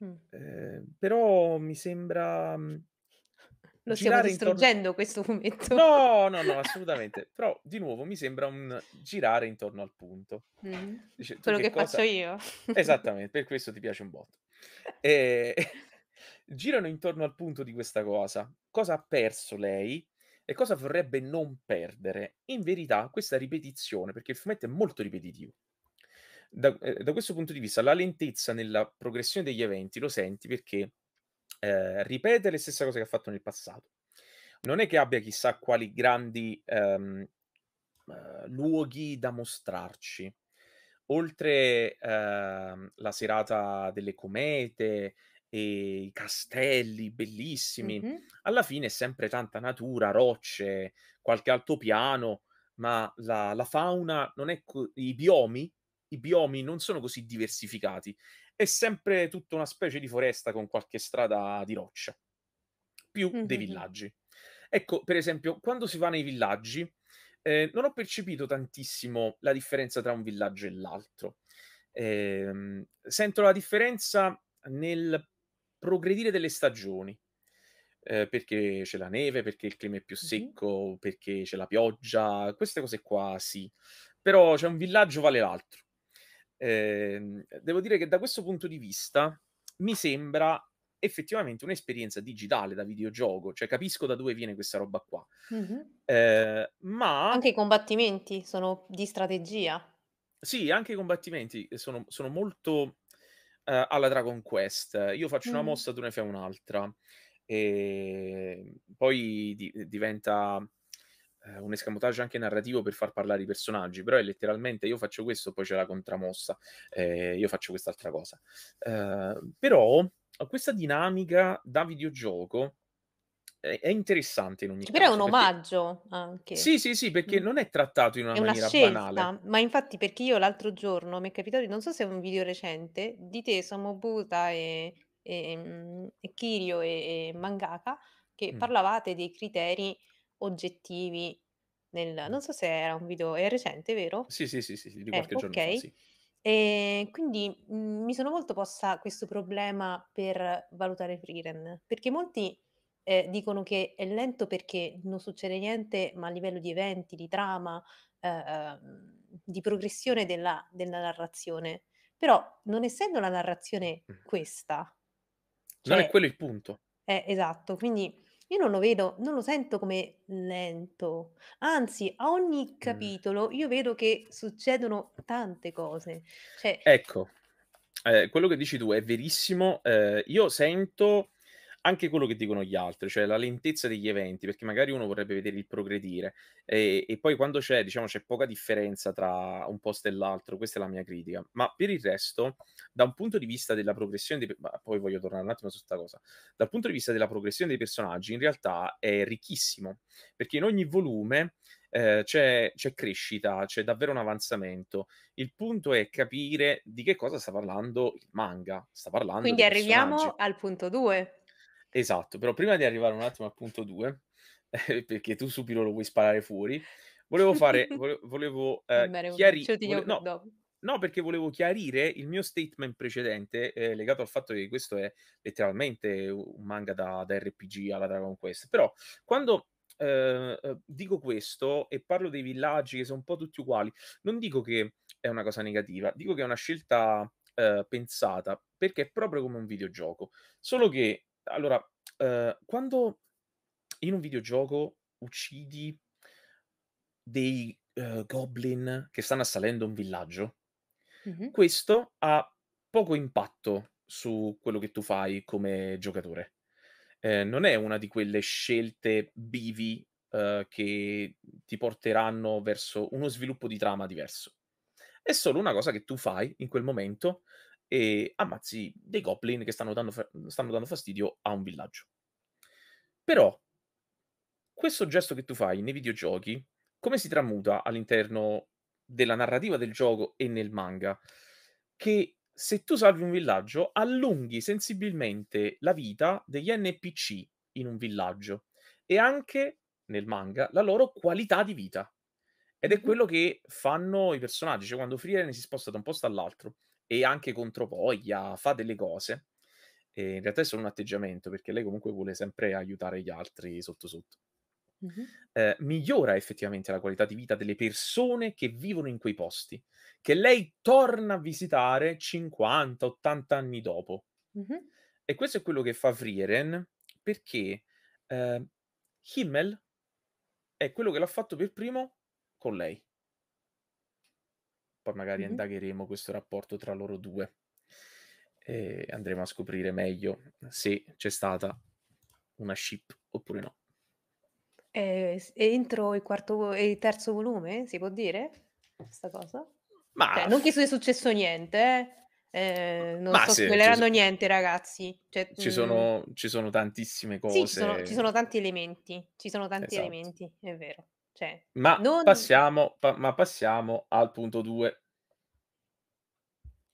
Mm. eh, però mi sembra... mh, mm, lo stiamo distruggendo intorno... questo fumetto. No, no, no, assolutamente. Però di nuovo mi sembra un girare intorno al punto. Mm. Dice, Quello che, che cosa... faccio io. Esattamente, per questo ti piace un botto. E... Girano intorno al punto di questa cosa. Cosa ha perso lei? e cosa vorrebbe non perdere. In verità, questa ripetizione, perché il fumetto è molto ripetitivo. Da, eh, da, questo punto di vista, la lentezza nella progressione degli eventi lo senti perché eh, ripete le stesse cose che ha fatto nel passato. Non è che abbia chissà quali grandi ehm, eh, luoghi da mostrarci. Oltre ehm, la serata delle comete e i castelli bellissimi, mm-hmm. alla fine è sempre tanta natura, rocce, qualche altopiano, ma la, la fauna non è co- i biomi i biomi non sono così diversificati è sempre tutta una specie di foresta con qualche strada di roccia, più mm-hmm. dei villaggi. Ecco, per esempio, quando si va nei villaggi, eh, non ho percepito tantissimo la differenza tra un villaggio e l'altro. Eh, sento la differenza nel progredire delle stagioni. Eh, perché c'è la neve, perché il clima è più secco, mm-hmm. perché c'è la pioggia, queste cose qua sì. Però c'è un villaggio vale l'altro. Ehm, devo dire che da questo punto di vista mi sembra effettivamente un'esperienza digitale da videogioco, cioè capisco da dove viene questa roba qua. Mm-hmm. Eh, ma anche i combattimenti sono di strategia. Sì, anche i combattimenti eh, sono, sono molto eh, alla Dragon Quest. Io faccio mm. una mossa, tu ne fai un'altra. E ehm, poi di- eh, diventa eh, un escamotage anche narrativo per far parlare i personaggi, però è letteralmente io faccio questo, poi c'è la contramossa, eh, io faccio quest'altra cosa. Eh, però questa dinamica da videogioco è, interessante in ogni però caso. Però è un omaggio anche. Sì, sì, sì, perché mm. non è trattato in una, è una maniera scelta, banale. Ma infatti perché io l'altro giorno mi è capitato, non so se è un video recente, di te, Samobuta e, e, mm, e Kirio e, e Mangaka, che mm. parlavate dei criteri oggettivi nel... Non so se era un video, è recente, vero? Sì, sì, sì, sì, sì di eh, qualche eh, giorno okay. fa, sì. E ehm, quindi mh, mhmm, mi sono molto posta questo problema per valutare Freeren, perché molti eh, dicono che è lento perché non succede niente, ma a livello di eventi, di trama, eh, mhmm, di progressione della, della, narrazione. Però non essendo la narrazione questa... non è cioè quello il punto. Eh, esatto, quindi io non lo vedo, non lo sento come lento, anzi, a ogni capitolo io vedo che succedono tante cose. Cioè, Ecco, ehm, quello che dici tu è verissimo. Ehm, io sento anche quello che dicono gli altri, cioè la lentezza degli eventi, perché magari uno vorrebbe vedere il progredire e, e poi quando c'è, diciamo, c'è poca differenza tra un post e l'altro, questa è la mia critica, ma per il resto, da un punto di vista della progressione, dei, poi voglio tornare un attimo su questa cosa, dal punto di vista della progressione dei personaggi, in realtà è ricchissimo, perché in ogni volume eh, c'è, c'è, crescita, c'è davvero un avanzamento. Il punto è capire di che cosa sta parlando il manga. Sta parlando Quindi arriviamo al punto 2. Esatto, però prima di arrivare un attimo al punto 2, eh, perché tu subito lo vuoi sparare fuori, volevo fare, volevo, eh, chiarire... Vole- no, no, perché volevo chiarire il mio statement precedente eh, legato al fatto che questo è letteralmente un manga da, da RPG alla Dragon Quest, però quando Uh, dico questo e parlo dei villaggi che sono un po' tutti uguali, non dico che è una cosa negativa, dico che è una scelta uh, pensata perché è proprio come un videogioco, solo che allora, eh, quando in un videogioco uccidi dei eh, goblin che stanno assalendo un villaggio, mm-hmm. questo ha poco impatto su quello che tu fai come giocatore. Eh, non è una di quelle scelte bivi eh, che ti porteranno verso uno sviluppo di trama diverso. È solo una cosa che tu fai in quel momento e ammazzi dei goblin che stanno dando, fa- stanno dando fastidio a un villaggio. Però questo gesto che tu fai nei videogiochi, come si tramuta all'interno della narrativa del gioco e nel manga? Che se tu salvi un villaggio, allunghi sensibilmente la vita degli NPC in un villaggio e anche nel manga la loro qualità di vita. Ed è quello che fanno i personaggi, cioè quando Frieren si sposta da un posto all'altro e anche contro voglia, fa delle cose. E in realtà è solo un atteggiamento, perché lei comunque vuole sempre aiutare gli altri sotto sotto. Mm-hmm. Eh, migliora effettivamente la qualità di vita delle persone che vivono in quei posti, che lei torna a visitare 50-80 anni dopo. Mm-hmm. E questo è quello che fa Vrieren, perché eh, Himmel è quello che l'ha fatto per primo con lei poi magari mm-hmm. indagheremo questo rapporto tra loro due e andremo a scoprire meglio se c'è stata una ship oppure no. Eh, entro il, quarto, il terzo volume si può dire questa cosa? Ma... Cioè, non che sia successo niente, eh? Eh, non Ma sto spoilerando so... niente, ragazzi. Cioè, ci, mhmm, sono, ci, sono, tantissime cose. Sì, ci, sono, ci sono tanti elementi. Ci sono tanti esatto. elementi, è vero. Cioè, ma, non... passiamo, pa- ma passiamo al punto 2.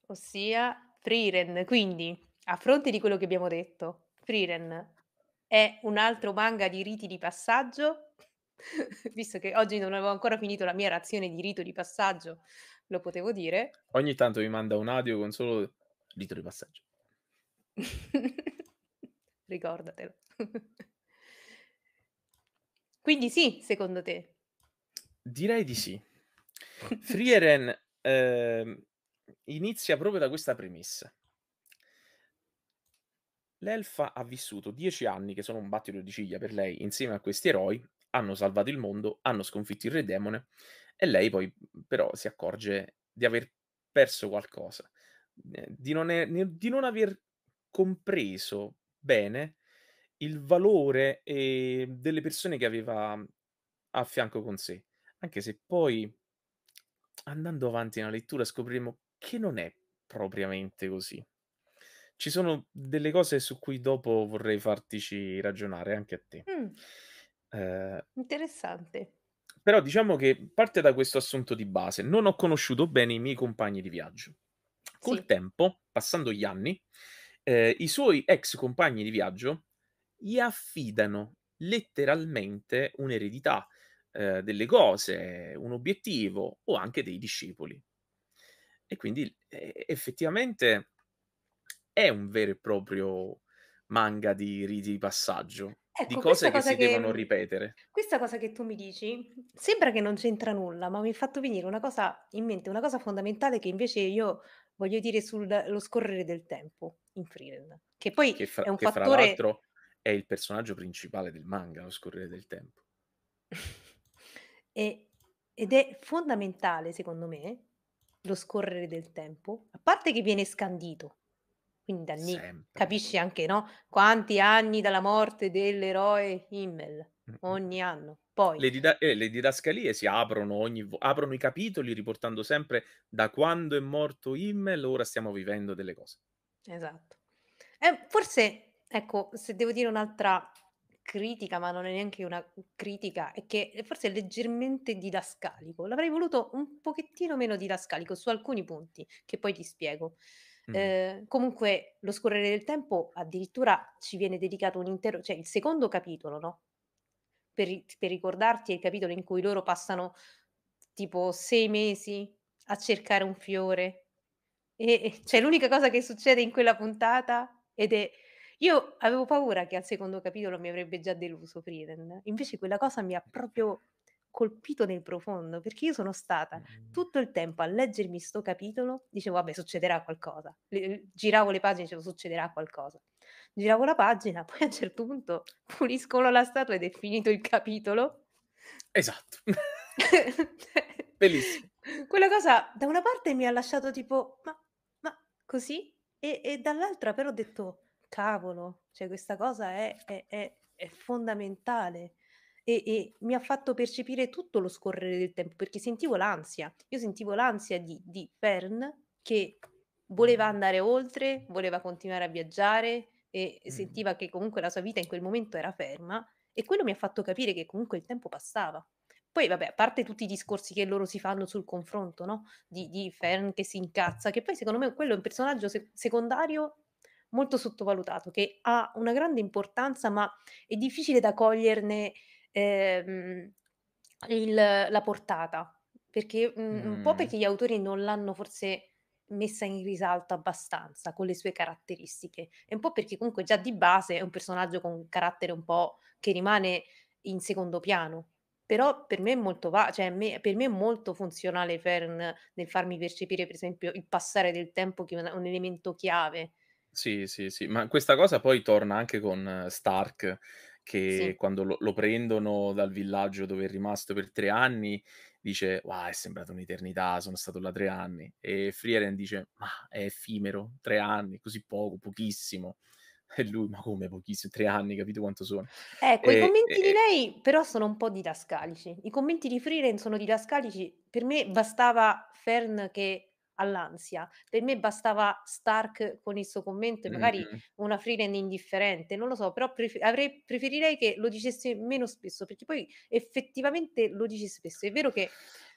Ossia Frieren. Quindi, a fronte di quello che abbiamo detto, Frieren è un altro manga di riti di passaggio, visto che oggi non avevo ancora finito la mia razione di rito di passaggio, lo potevo dire. Ogni tanto mi manda un audio con solo rito di passaggio. Ricordatelo. Quindi sì, secondo te, Direi di sì. Frieren eh, inizia proprio da questa premessa. L'elfa ha vissuto dieci anni che sono un battito di ciglia per lei insieme a questi eroi, hanno salvato il mondo, hanno sconfitto il re demone e lei poi però si accorge di aver perso qualcosa, eh, di non, è, di non aver compreso bene il valore eh, delle persone che aveva a fianco con sé. Anche se poi, andando avanti nella lettura, scopriremo che non è propriamente così. Ci sono delle cose su cui dopo vorrei fartici ragionare anche a te. Mm. Eh, Interessante. Però diciamo che parte da questo assunto di base, non ho conosciuto bene i miei compagni di viaggio. Col sì. tempo, passando gli anni, eh, i suoi ex compagni di viaggio gli affidano letteralmente un'eredità, eh, delle cose, un obiettivo o anche dei discepoli. E quindi eh, effettivamente è un vero e proprio manga di riti di passaggio, ecco, di cose che cosa si che... devono ripetere. Questa cosa che tu mi dici sembra che non c'entra nulla, ma mi ha fatto venire una cosa in mente, una cosa fondamentale che invece io voglio dire sullo scorrere del tempo in Frieren, che poi che fra, è un che fattore... Fra l'altro è il personaggio principale del manga, lo scorrere del tempo. E ed è fondamentale, secondo me, lo scorrere del tempo, a parte che viene scandito, quindi da lì capisci anche, no, quanti anni dalla morte dell'eroe Himmel, mm, mm, mm. ogni anno. Poi, Le, dida- eh, le didascalie si aprono ogni vo- aprono i capitoli riportando sempre da quando è morto Himmel, ora stiamo vivendo delle cose. esatto. Eh, forse, ecco, se devo dire un'altra critica, ma non è neanche una critica, è che forse è leggermente didascalico. L'avrei voluto un pochettino meno didascalico su alcuni punti, che poi ti spiego. Mm. Eh, comunque, lo scorrere del tempo addirittura ci viene dedicato un intero, cioè il secondo capitolo, no? Per, per ricordarti è il capitolo in cui loro passano tipo sei mesi a cercare un fiore. E, e cioè, l'unica cosa che succede in quella puntata ed è io avevo paura che al secondo capitolo mi avrebbe già deluso Frieden, invece quella cosa mi ha proprio colpito nel profondo, perché io sono stata mm. tutto il tempo a leggermi sto capitolo, dicevo vabbè succederà qualcosa, le, giravo le pagine dicevo succederà qualcosa, giravo la pagina, poi a un certo punto puliscono la statua ed è finito il capitolo. Esatto. Bellissimo. Quella cosa da una parte mi ha lasciato tipo ma, ma così e, e dall'altra però ho detto cavolo, cioè questa cosa è, è, è, è fondamentale. E, e, mi ha fatto percepire tutto lo scorrere del tempo perché sentivo l'ansia. Io sentivo l'ansia di, di Fern che voleva mm. andare oltre, voleva continuare a viaggiare e mm. sentiva che comunque la sua vita in quel momento era ferma e quello mi ha fatto capire che comunque il tempo passava. Poi, vabbè, a parte tutti i discorsi che loro si fanno sul confronto, no? Di, di Fern che si incazza, che poi secondo me quello è un personaggio se- secondario molto sottovalutato, che ha una grande importanza, ma è difficile da coglierne ehm, il, la portata, perché, mm. un po' mm. perché gli autori non l'hanno forse messa in risalto abbastanza con le sue caratteristiche e un po' perché comunque già di base è un personaggio con un carattere un po' che rimane in secondo piano però per me è molto, va- cioè me- per me è molto funzionale Fern nel farmi percepire per esempio il passare del tempo che è un elemento chiave sì, sì, sì, ma questa cosa poi torna anche con Stark, che Sì. quando lo lo prendono dal villaggio dove è rimasto per tre anni, dice: "Wow, è sembrata un'eternità, sono stato là tre anni." E Frieren dice: ma è effimero, tre anni, così poco, pochissimo." E lui: "Ma come pochissimo, tre anni, capito quanto sono?" Eh, i E e commenti di lei però sono un po' didascalici. I commenti di Frieren sono didascalici. Per me bastava Fern che all'ansia. Per me bastava Stark con il suo commento e magari mm-hmm. una Freeland indifferente, non lo so, però pref- avrei, preferirei che lo dicesse meno spesso, perché poi effettivamente lo dici spesso. È vero che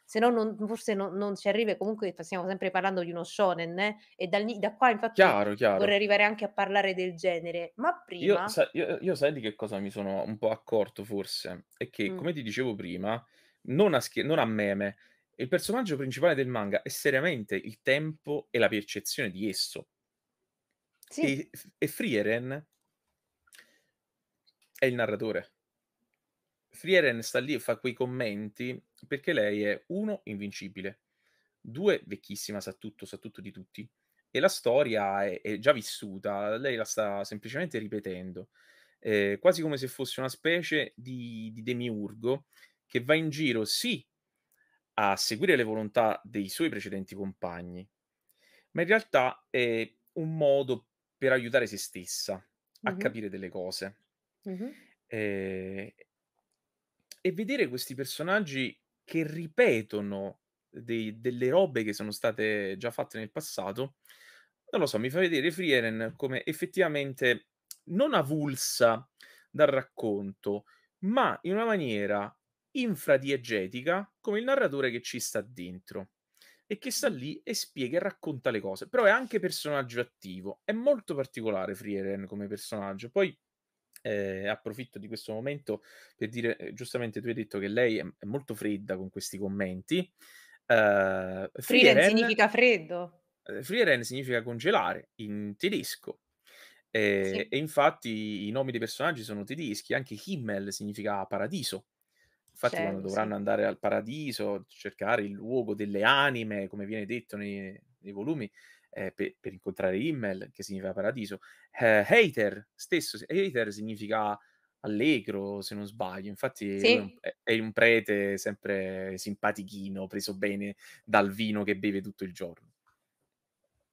se no non, forse non, non, ci arriva, comunque stiamo sempre parlando di uno shonen, eh? e dal, lì, da qua infatti chiaro, chiaro. vorrei arrivare anche a parlare del genere, ma prima... Io, sa- io, io sai di che cosa mi sono un po' accorto forse? È che, mm. come ti dicevo prima, non a, schi- non a meme, il personaggio principale del manga è seriamente il tempo e la percezione di esso. Sì. E, e Frieren è il narratore. Frieren sta lì e fa quei commenti perché lei è uno, invincibile, due, vecchissima, sa tutto, sa tutto di tutti, e la storia è, è già vissuta, lei la sta semplicemente ripetendo, eh, quasi come se fosse una specie di, di demiurgo che va in giro, sì, a seguire le volontà dei suoi precedenti compagni, ma in realtà è un modo per aiutare se stessa a mm-hmm. capire delle cose. Mm-hmm. Eh, e vedere questi personaggi che ripetono dei, delle robe che sono state già fatte nel passato, non lo so, mi fa vedere Frieren come effettivamente non avulsa dal racconto, ma in una maniera infradiegetica come il narratore che ci sta dentro e che sta lì e spiega e racconta le cose. Però è anche personaggio attivo. È molto particolare Frieren come personaggio. Poi eh, approfitto di questo momento per dire, eh, giustamente tu hai detto che lei è, è molto fredda con questi commenti. Uh, Frieren significa freddo. Eh, Frieren significa congelare in tedesco. Eh, sì. E infatti i nomi dei personaggi sono tedeschi, anche Himmel significa paradiso Infatti, quando certo, dovranno sì. andare al paradiso, cercare il luogo delle anime, come viene detto nei, nei volumi, eh, pe- per incontrare Himmel, che significa paradiso. Eh, hater stesso, hater significa allegro, se non sbaglio. Infatti, lui è un, è- un prete sempre simpatichino, preso bene dal vino che beve tutto il giorno.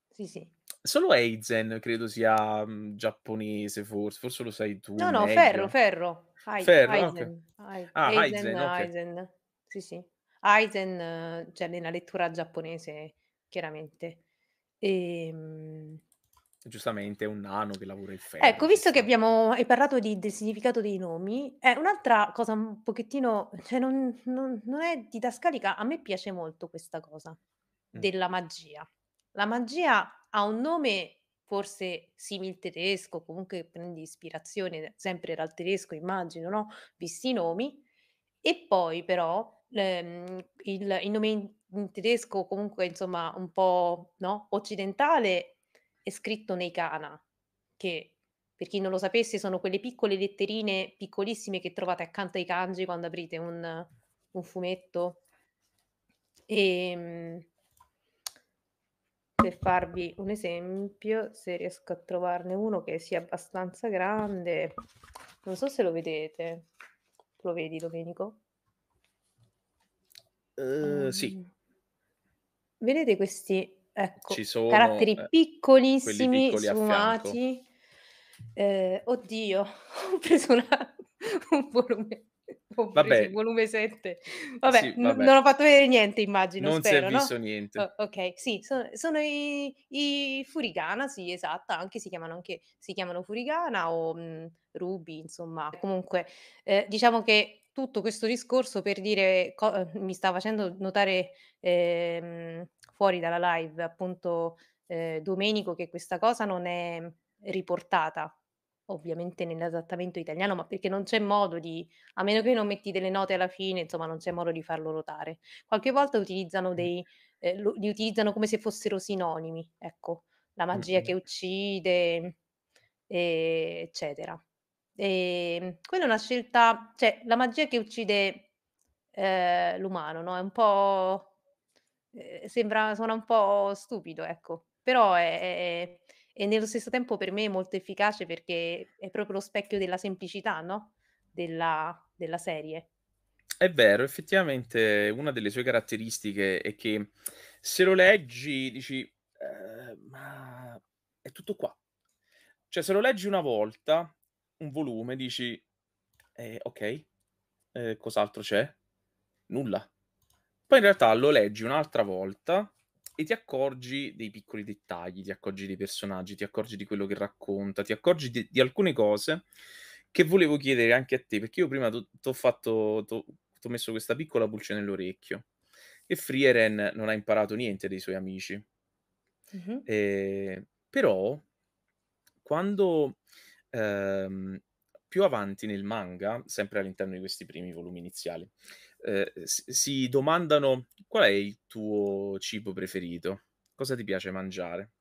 sì, sì. Solo Eizen credo sia mh, mhmm, giapponese, forse, forse lo sai tu No, no, Ferro, Ferro. Ferro, Eisen. Ah, okay. Ah, Eisen, Eisen, okay. Eisen. Sì, sì. Eisen, cioè nella lettura giapponese, chiaramente. E, ehm giustamente è un nano che lavora il ferro. Ecco, visto che abbiamo hai parlato di, del significato dei nomi, è eh, un'altra cosa un pochettino, cioè non, non, non è didascalica, a me piace molto questa cosa mm. della magia. La magia ha un nome forse simil tedesco, comunque prendi ispirazione sempre dal tedesco, immagino, no? Visti i nomi. E poi però ehm, il, il, nome in, in tedesco comunque insomma un po' no? occidentale è scritto nei kana, che per chi non lo sapesse sono quelle piccole letterine piccolissime che trovate accanto ai kanji quando aprite un, un fumetto. E, ehm, per farvi un esempio, se riesco a trovarne uno che sia abbastanza grande, non so se lo vedete. Lo vedi, Domenico? Uh, um, sì. Mm. Vedete questi ecco, Ci sono, caratteri eh, piccolissimi, eh, sfumati. Eh, oddio, ho preso una, un volume Ho Vabbè. volume 7. Vabbè, sì, vabbè. N- non ho fatto vedere niente, immagino. Non spero, si è visto no? niente. Oh, ok, sì, sono, sono i, i, Furigana, sì, esatto, anche si chiamano, anche, si chiamano Furigana o mh, mhmm, Ruby, insomma. Comunque, eh, diciamo che tutto questo discorso per dire, co- eh, mi sta facendo notare eh, fuori dalla live, appunto, eh, Domenico, che questa cosa non è riportata Ovviamente nell'adattamento italiano, ma perché non c'è modo di a meno che non metti delle note alla fine, insomma, non c'è modo di farlo ruotare. Qualche volta utilizzano dei ehm, li utilizzano come se fossero sinonimi, ecco. La magia che Mh-mh. uccide, ehm, eccetera. E, quella è una scelta cioè la magia che uccide, ehm, l'umano, no, è un po' eh, sembra suona un po' stupido, ecco. Però è è e nello stesso tempo per me è molto efficace perché è proprio lo specchio della semplicità, no? della, della serie. È vero, effettivamente una delle sue caratteristiche è che se lo leggi dici, eh, ma è tutto qua. Cioè, se lo leggi una volta, un volume, dici, eh, ok, eh, cos'altro c'è? Nulla. Poi in realtà lo leggi un'altra volta e ti accorgi dei piccoli dettagli, ti accorgi dei personaggi, ti accorgi di quello che racconta, ti accorgi di, di alcune cose che volevo chiedere anche a te, perché io prima ti ho messo questa piccola pulce nell'orecchio e Frieren non ha imparato niente dei suoi amici. Mm-hmm. Eh, però, quando ehm, più avanti nel manga, sempre all'interno di questi primi volumi iniziali, eh, si domandano qual è il tuo cibo preferito, cosa ti piace mangiare.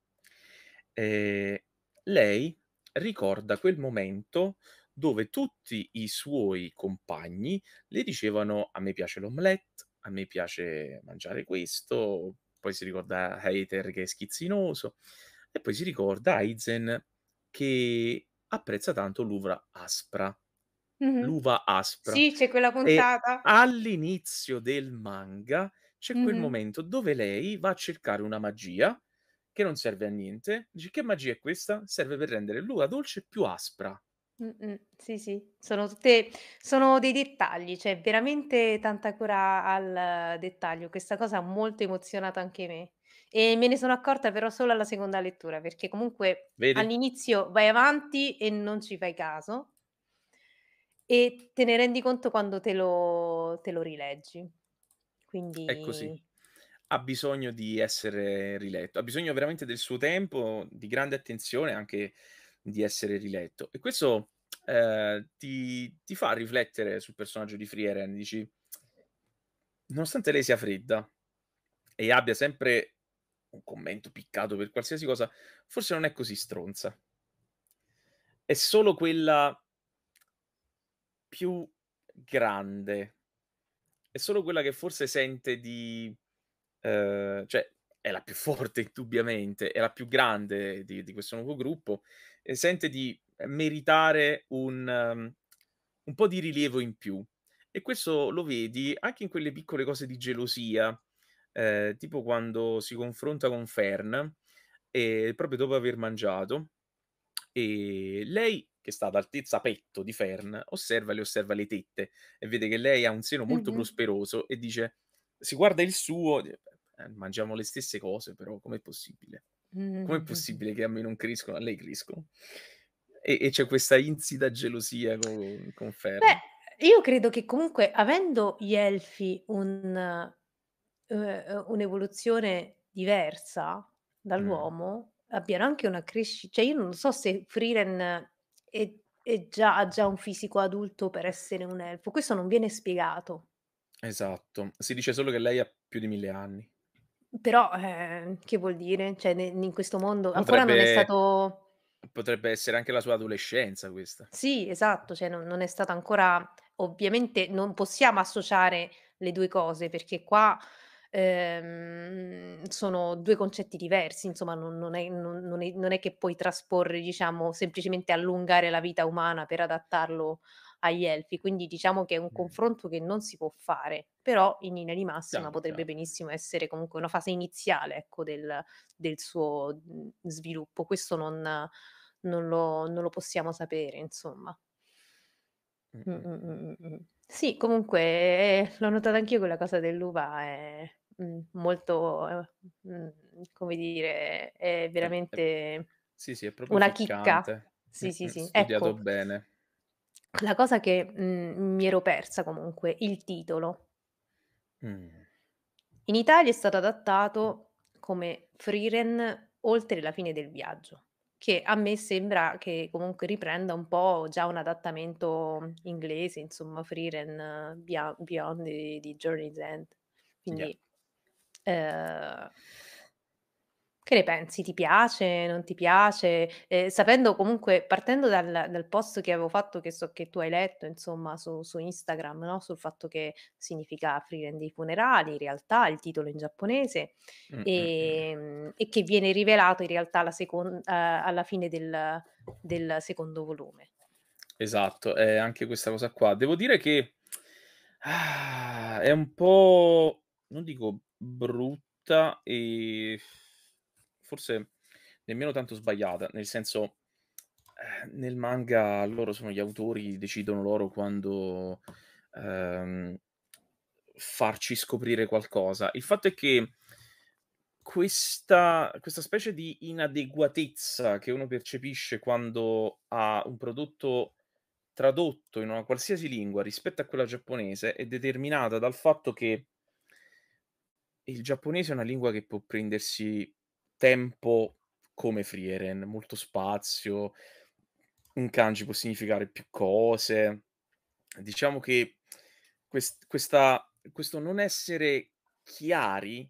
Eh, lei ricorda quel momento dove tutti i suoi compagni le dicevano a me piace l'omelette, a me piace mangiare questo, poi si ricorda Hater che è schizzinoso e poi si ricorda Aizen che apprezza tanto l'uvra aspra. Mh-mh. L'uva aspra. Sì, c'è quella E puntata. all'inizio del manga c'è quel Mh-mh. momento dove lei va a cercare una magia che non serve a niente. Dice: "Che magia è questa?" Serve per rendere l'uva dolce più aspra. Mh-mh. Sì, sì, sono tutte sono dei dettagli, cioè veramente tanta cura al dettaglio. Questa cosa ha molto emozionato anche me e me ne sono accorta però solo alla seconda lettura, perché comunque Vedi? all'inizio vai avanti e non ci fai caso, e te ne rendi conto quando te lo, te lo rileggi. Quindi... È così. Ha bisogno di essere riletto, ha bisogno veramente del suo tempo, di grande attenzione anche di essere riletto. E questo eh, ti, ti, fa riflettere sul personaggio di Frieren. Dici, nonostante lei sia fredda e abbia sempre un commento piccato per qualsiasi cosa, forse non è così stronza. È solo quella più grande è solo quella che forse sente di... Eh, cioè, è la più forte indubbiamente, è la più grande di, di questo nuovo gruppo, e sente di meritare un, um, un po' di rilievo in più. E questo lo vedi anche in quelle piccole cose di gelosia, eh, tipo quando si confronta con Fern, e eh, proprio dopo aver mangiato, e lei che sta ad altezza petto di Fern, osserva le osserva le tette e vede che lei ha un seno molto mm-hmm. prosperoso e dice, si guarda il suo, eh, mangiamo le stesse cose però, com'è possibile? Mm-hmm. Com'è possibile che a me non crescono, a lei crescono? E, e c'è questa insida gelosia con, con Fern. Beh, io credo che comunque avendo gli elfi un, uh, un'evoluzione diversa dall'uomo, mm. abbiano anche una crescita, cioè io non so se Friren e e già ha già un fisico adulto per essere un elfo. Questo non viene spiegato. Esatto, si dice solo che lei ha più di mille anni. Però eh, che vuol dire? Cioè, ne- in questo mondo ancora non è stato... potrebbe essere anche la sua adolescenza questa. Sì, esatto, cioè non, non è stata ancora... Ovviamente non possiamo associare le due cose perché qua ehm, sono due concetti diversi, insomma non, non è, non- è- non è che puoi trasporre, diciamo, semplicemente allungare la vita umana per adattarlo agli elfi, quindi diciamo che è un confronto che non si può fare, però in linea di massima Chiaro, potrebbe chiaro. benissimo essere comunque una fase iniziale, ecco, del, del suo mhmm, sviluppo, questo non, non lo, non lo possiamo sapere, insomma. Mm, mm, mm, mm, mm, Sì, comunque eh, l'ho notata anch'io quella cosa dell'uva, eh. Mhmm, molto, eh, mhmm, come dire, è veramente sì, sì, è una ficcante. chicca. Sì, sì, sì. Studiato ecco, bene. La cosa che mh, mhmm, mi ero persa comunque, il titolo. Mm. In Italia è stato adattato come Frieren oltre la fine del viaggio, che a me sembra che comunque riprenda un po' già un adattamento inglese, insomma, Frieren eh, Beyond, beyond the, the Journey's End. Quindi yeah. Ehm, che ne pensi? Ti piace? Non ti piace? Ehm, sapendo comunque, partendo dal dal post che avevo fatto, che so che tu hai letto, insomma, su su Instagram, no, sul fatto che significa "Frieren dei funerali", in realtà il titolo in giapponese, Mh, mm, mh, mm, mh. Mm. Ehm, e che viene rivelato in realtà alla secon eh, alla fine del del secondo volume. Esatto, è anche questa cosa qua. Devo dire che ah, è un po' non dico brutta e forse nemmeno tanto sbagliata, nel senso eh, nel manga loro sono gli autori, decidono loro quando ehm, farci scoprire qualcosa. Il fatto è che questa, questa, specie di inadeguatezza che uno percepisce quando ha un prodotto tradotto in una qualsiasi lingua rispetto a quella giapponese è determinata dal fatto che il giapponese è una lingua che può prendersi tempo come Frieren, molto spazio, un kanji può significare più cose. Diciamo che quest- questa, questo non essere chiari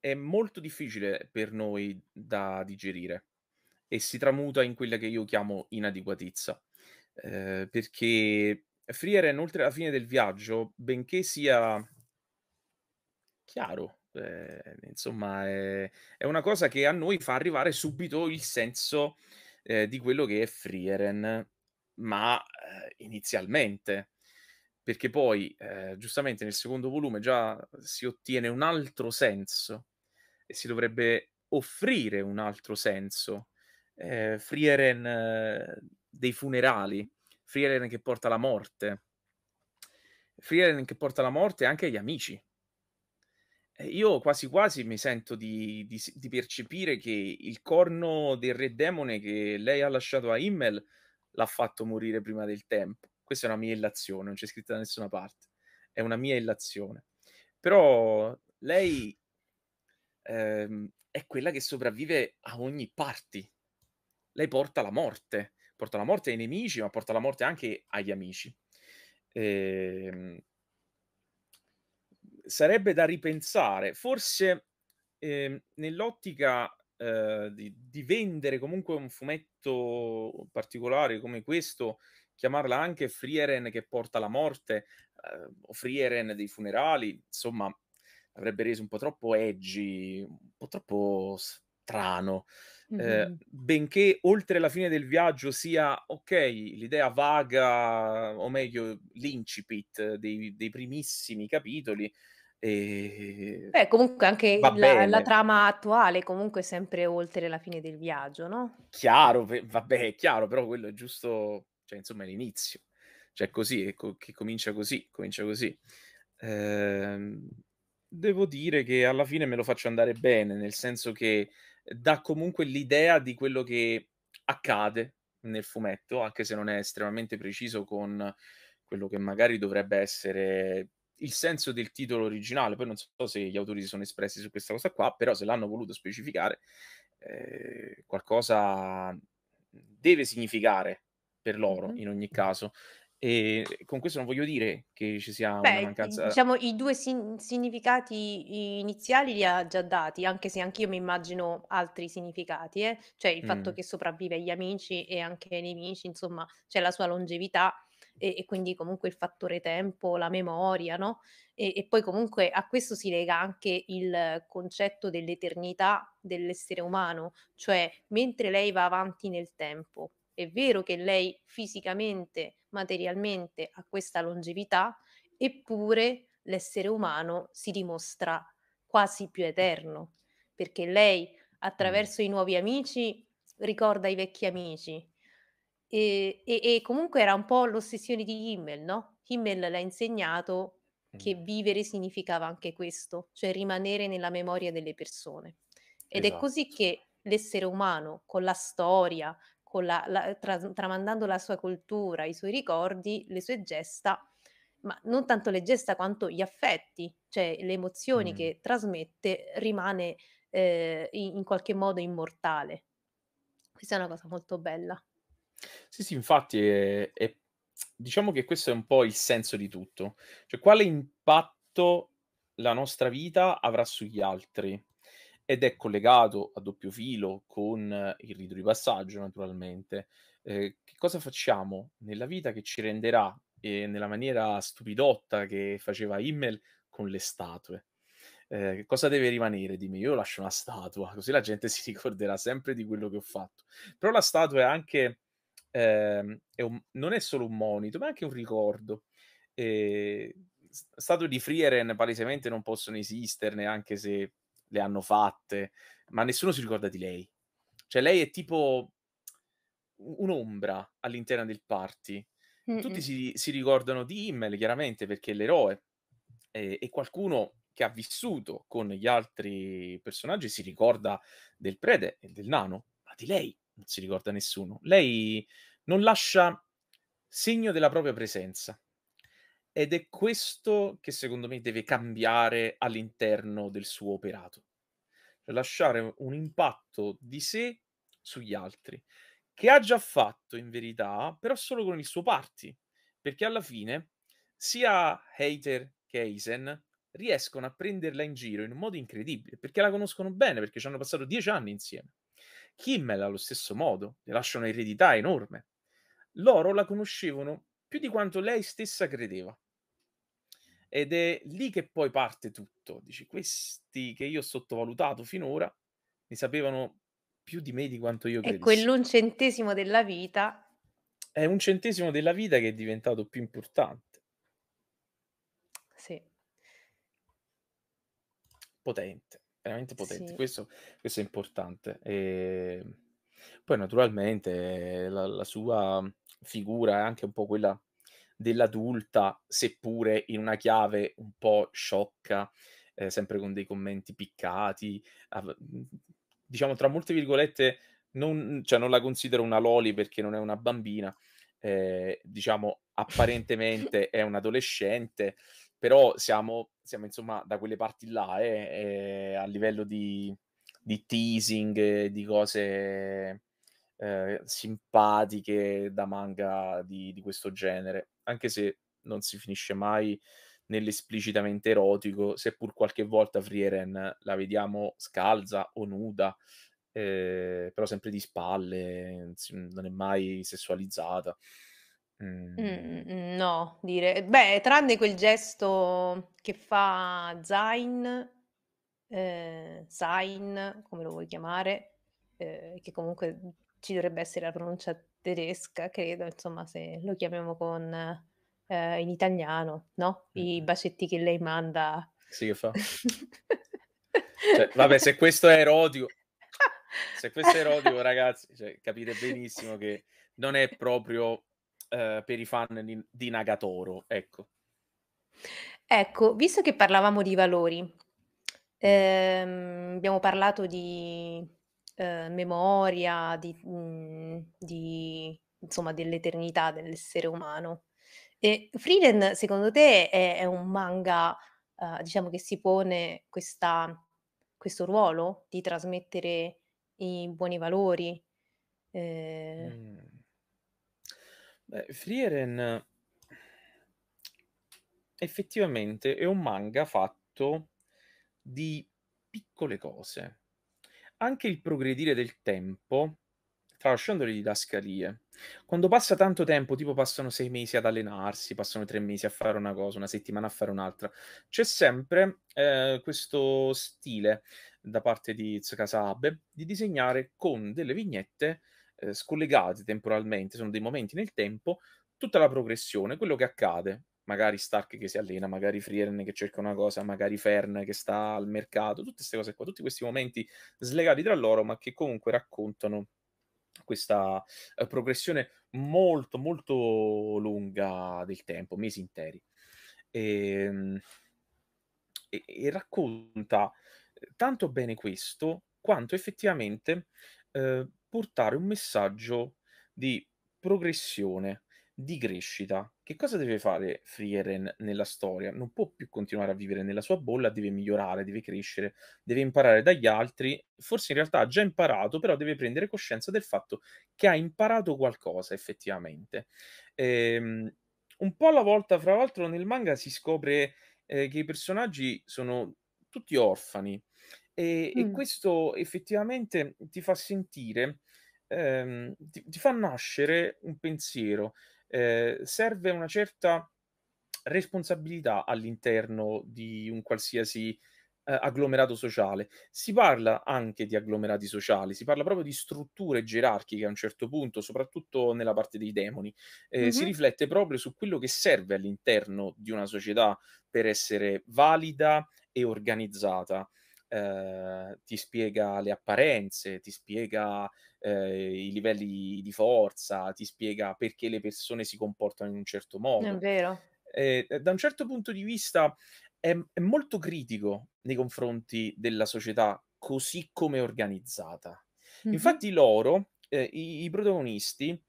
è molto difficile per noi da digerire e si tramuta in quella che io chiamo inadeguatezza. Eh, perché Frieren, oltre alla fine del viaggio, benché sia chiaro. Eh, insomma, è, è, una cosa che a noi fa arrivare subito il senso eh, di quello che è Frieren, ma eh, inizialmente, perché poi ehm, giustamente nel secondo volume già si ottiene un altro senso e si dovrebbe offrire un altro senso. Ehm, Frieren ehm, dei funerali, Frieren che porta la morte, Frieren che porta la morte anche agli amici eh, io quasi quasi mi sento di, di, di, percepire che il corno del re demone che lei ha lasciato a Himmel l'ha fatto morire prima del tempo. Questa è una mia illazione, non c'è scritta da nessuna parte. È una mia illazione. Però lei ehm, è quella che sopravvive a ogni parte. Lei porta la morte. Porta la morte ai nemici, ma porta la morte anche agli amici. Ehm sarebbe da ripensare, forse eh, nell'ottica eh, di, di, vendere comunque un fumetto particolare come questo, chiamarla anche Frieren che porta la morte eh, o Frieren dei funerali, insomma, avrebbe reso un po' troppo edgy, un po' troppo strano. Mm-hmm. benché oltre la fine del viaggio sia ok l'idea vaga, o meglio, l'incipit dei, dei primissimi capitoli e... Beh, comunque anche la, la, trama attuale comunque sempre oltre la fine del viaggio, no? Chiaro, vabbè, è chiaro, però quello è giusto, cioè insomma è l'inizio, cioè così, co- che comincia così, comincia così. Ehm, devo dire che alla fine me lo faccio andare bene, nel senso che dà comunque l'idea di quello che accade nel fumetto, anche se non è estremamente preciso con quello che magari dovrebbe essere il senso del titolo originale. Poi non so se gli autori si sono espressi su questa cosa qua, però se l'hanno voluto specificare, eh, qualcosa deve significare per loro mm-hmm. in ogni caso. E con questo non voglio dire che ci sia Beh, una mancanza. Diciamo i due sin- significati iniziali li ha già dati, anche se anch'io mi immagino altri significati, eh? cioè il mm. fatto che sopravvive agli amici e anche ai nemici, insomma, c'è la sua longevità e, e quindi comunque il fattore tempo, la memoria, no? E, e poi comunque a questo si lega anche il concetto dell'eternità dell'essere umano, cioè mentre lei va avanti nel tempo, è vero che lei fisicamente, materialmente ha questa longevità, eppure l'essere umano si dimostra quasi più eterno, perché lei mm. attraverso i nuovi amici ricorda i vecchi amici, e, e, e comunque era un po' l'ossessione di Himmel, no? Himmel l'ha insegnato che vivere significava anche questo, cioè rimanere nella memoria delle persone. Ed esatto. è così che l'essere umano, con la storia, con la, la, tra, tramandando la sua cultura, i suoi ricordi, le sue gesta, ma non tanto le gesta quanto gli affetti, cioè le emozioni mm. che trasmette, rimane eh, in, in qualche modo immortale. Questa è una cosa molto bella. Sì, sì, infatti è, è- diciamo che questo è un po' il senso di tutto. Cioè, quale impatto la nostra vita avrà sugli altri? Ed è collegato a doppio filo con eh, il rito di passaggio, naturalmente. Eh, che cosa facciamo nella vita che ci renderà, eh, nella maniera stupidotta che faceva Himmel, con le statue? Eh, cosa deve rimanere di me? Io lascio una statua, così la gente si ricorderà sempre di quello che ho fatto. Però la statua è anche eh, è un, non è solo un monito, ma anche un ricordo. Eh, statue di Frieren palesemente non possono esisterne, anche se le hanno fatte, ma nessuno si ricorda di lei. Cioè lei è tipo un'ombra all'interno del party. Mm-mm. Tutti si, si, ricordano di Himmel, chiaramente, perché è l'eroe. Eh, e qualcuno che ha vissuto con gli altri personaggi si ricorda del prete e del nano, ma di lei non si ricorda nessuno, lei non lascia segno della propria presenza. Ed è questo che secondo me deve cambiare all'interno del suo operato. Cioè lasciare un impatto di sé sugli altri, che ha già fatto in verità, però solo con il suo party, perché alla fine sia Hater che Eisen riescono a prenderla in giro in un modo incredibile, perché la conoscono bene, perché ci hanno passato dieci anni insieme. Himmel allo stesso modo, le lascia un'eredità enorme. Loro la conoscevano più di quanto lei stessa credeva. Ed è lì che poi parte tutto. Dici, questi che io ho sottovalutato finora ne sapevano più di me di quanto io credessi. E quell'un centesimo della vita... È un centesimo della vita che è diventato più importante. Sì. Potente veramente potenti. Sì. Questo, questo, è importante. E ehm, poi, naturalmente, la, la, sua figura è anche un po' quella dell'adulta, seppure in una chiave un po' sciocca, eh, sempre con dei commenti piccati, av- mhmm, diciamo tra molte virgolette. Non, cioè, non la considero una loli perché non è una bambina, eh, diciamo apparentemente è un adolescente, però siamo, siamo insomma da quelle parti là eh, eh, a livello di, di teasing, di cose eh, simpatiche da manga di, di, questo genere, anche se non si finisce mai nell'esplicitamente erotico, seppur qualche volta Frieren la vediamo scalza o nuda, eh, però sempre di spalle, non è mai sessualizzata. Mh, mm. mm, mm, no, dire beh, tranne quel gesto che fa Zain, ehm, Zayn, come lo vuoi chiamare, ehm, che comunque ci dovrebbe essere la pronuncia tedesca, credo, insomma, se lo chiamiamo con ehm, in italiano, no, i mh mm-hmm. bacetti che lei manda. Sì, che fa? Cioè, vabbè, se questo è Erodio se questo è Erodio, ragazzi, cioè, capite benissimo che non è proprio eh, per i fan di, di Nagatoro. Ecco. ecco, visto che parlavamo di valori, mm. ehm, abbiamo parlato di eh, memoria, di, mm, di, insomma, dell'eternità dell'essere umano. E Frieden, secondo te, è, è un manga eh, diciamo che si pone questa, questo ruolo di trasmettere i buoni valori? Eh, mm. Beh, Frieren effettivamente è un manga fatto di piccole cose. Anche il progredire del tempo, tralasciando le didascalie, quando passa tanto tempo, tipo passano sei mesi ad allenarsi, passano tre mesi a fare una cosa, una settimana a fare un'altra, c'è sempre eh, questo stile da parte di Tsukasa Abe di disegnare con delle vignette eh, scollegati temporalmente, sono dei momenti nel tempo, tutta la progressione, quello che accade, magari Stark che si allena, magari Frieren che cerca una cosa, magari Fern che sta al mercato, tutte queste cose qua, tutti questi momenti slegati tra loro, ma che comunque raccontano questa eh, progressione molto molto lunga del tempo, mesi interi. E, ehm, e, e racconta eh, tanto bene questo quanto effettivamente eh, portare un messaggio di progressione, di crescita. Che cosa deve fare Frieren nella storia? Non può più continuare a vivere nella sua bolla, deve migliorare, deve crescere, deve imparare dagli altri. Forse in realtà ha già imparato, però deve prendere coscienza del fatto che ha imparato qualcosa effettivamente. Ehm, un po' alla volta, fra l'altro, nel manga si scopre eh, che i personaggi sono tutti orfani e, mm. e questo effettivamente ti fa sentire, ehm, ti, ti, fa nascere un pensiero. Eh, serve una certa responsabilità all'interno di un qualsiasi eh, agglomerato sociale. Si parla anche di agglomerati sociali, si parla proprio di strutture gerarchiche a un certo punto, soprattutto nella parte dei demoni. Eh, mm-hmm. Si riflette proprio su quello che serve all'interno di una società per essere valida e organizzata. Ehm, ti spiega le apparenze, ti spiega eh, i livelli di forza, ti spiega perché le persone si comportano in un certo modo. È vero. Eh, da un certo punto di vista è, è molto critico nei confronti della società così come è organizzata. Mm-hmm. Infatti loro, eh, i, i protagonisti,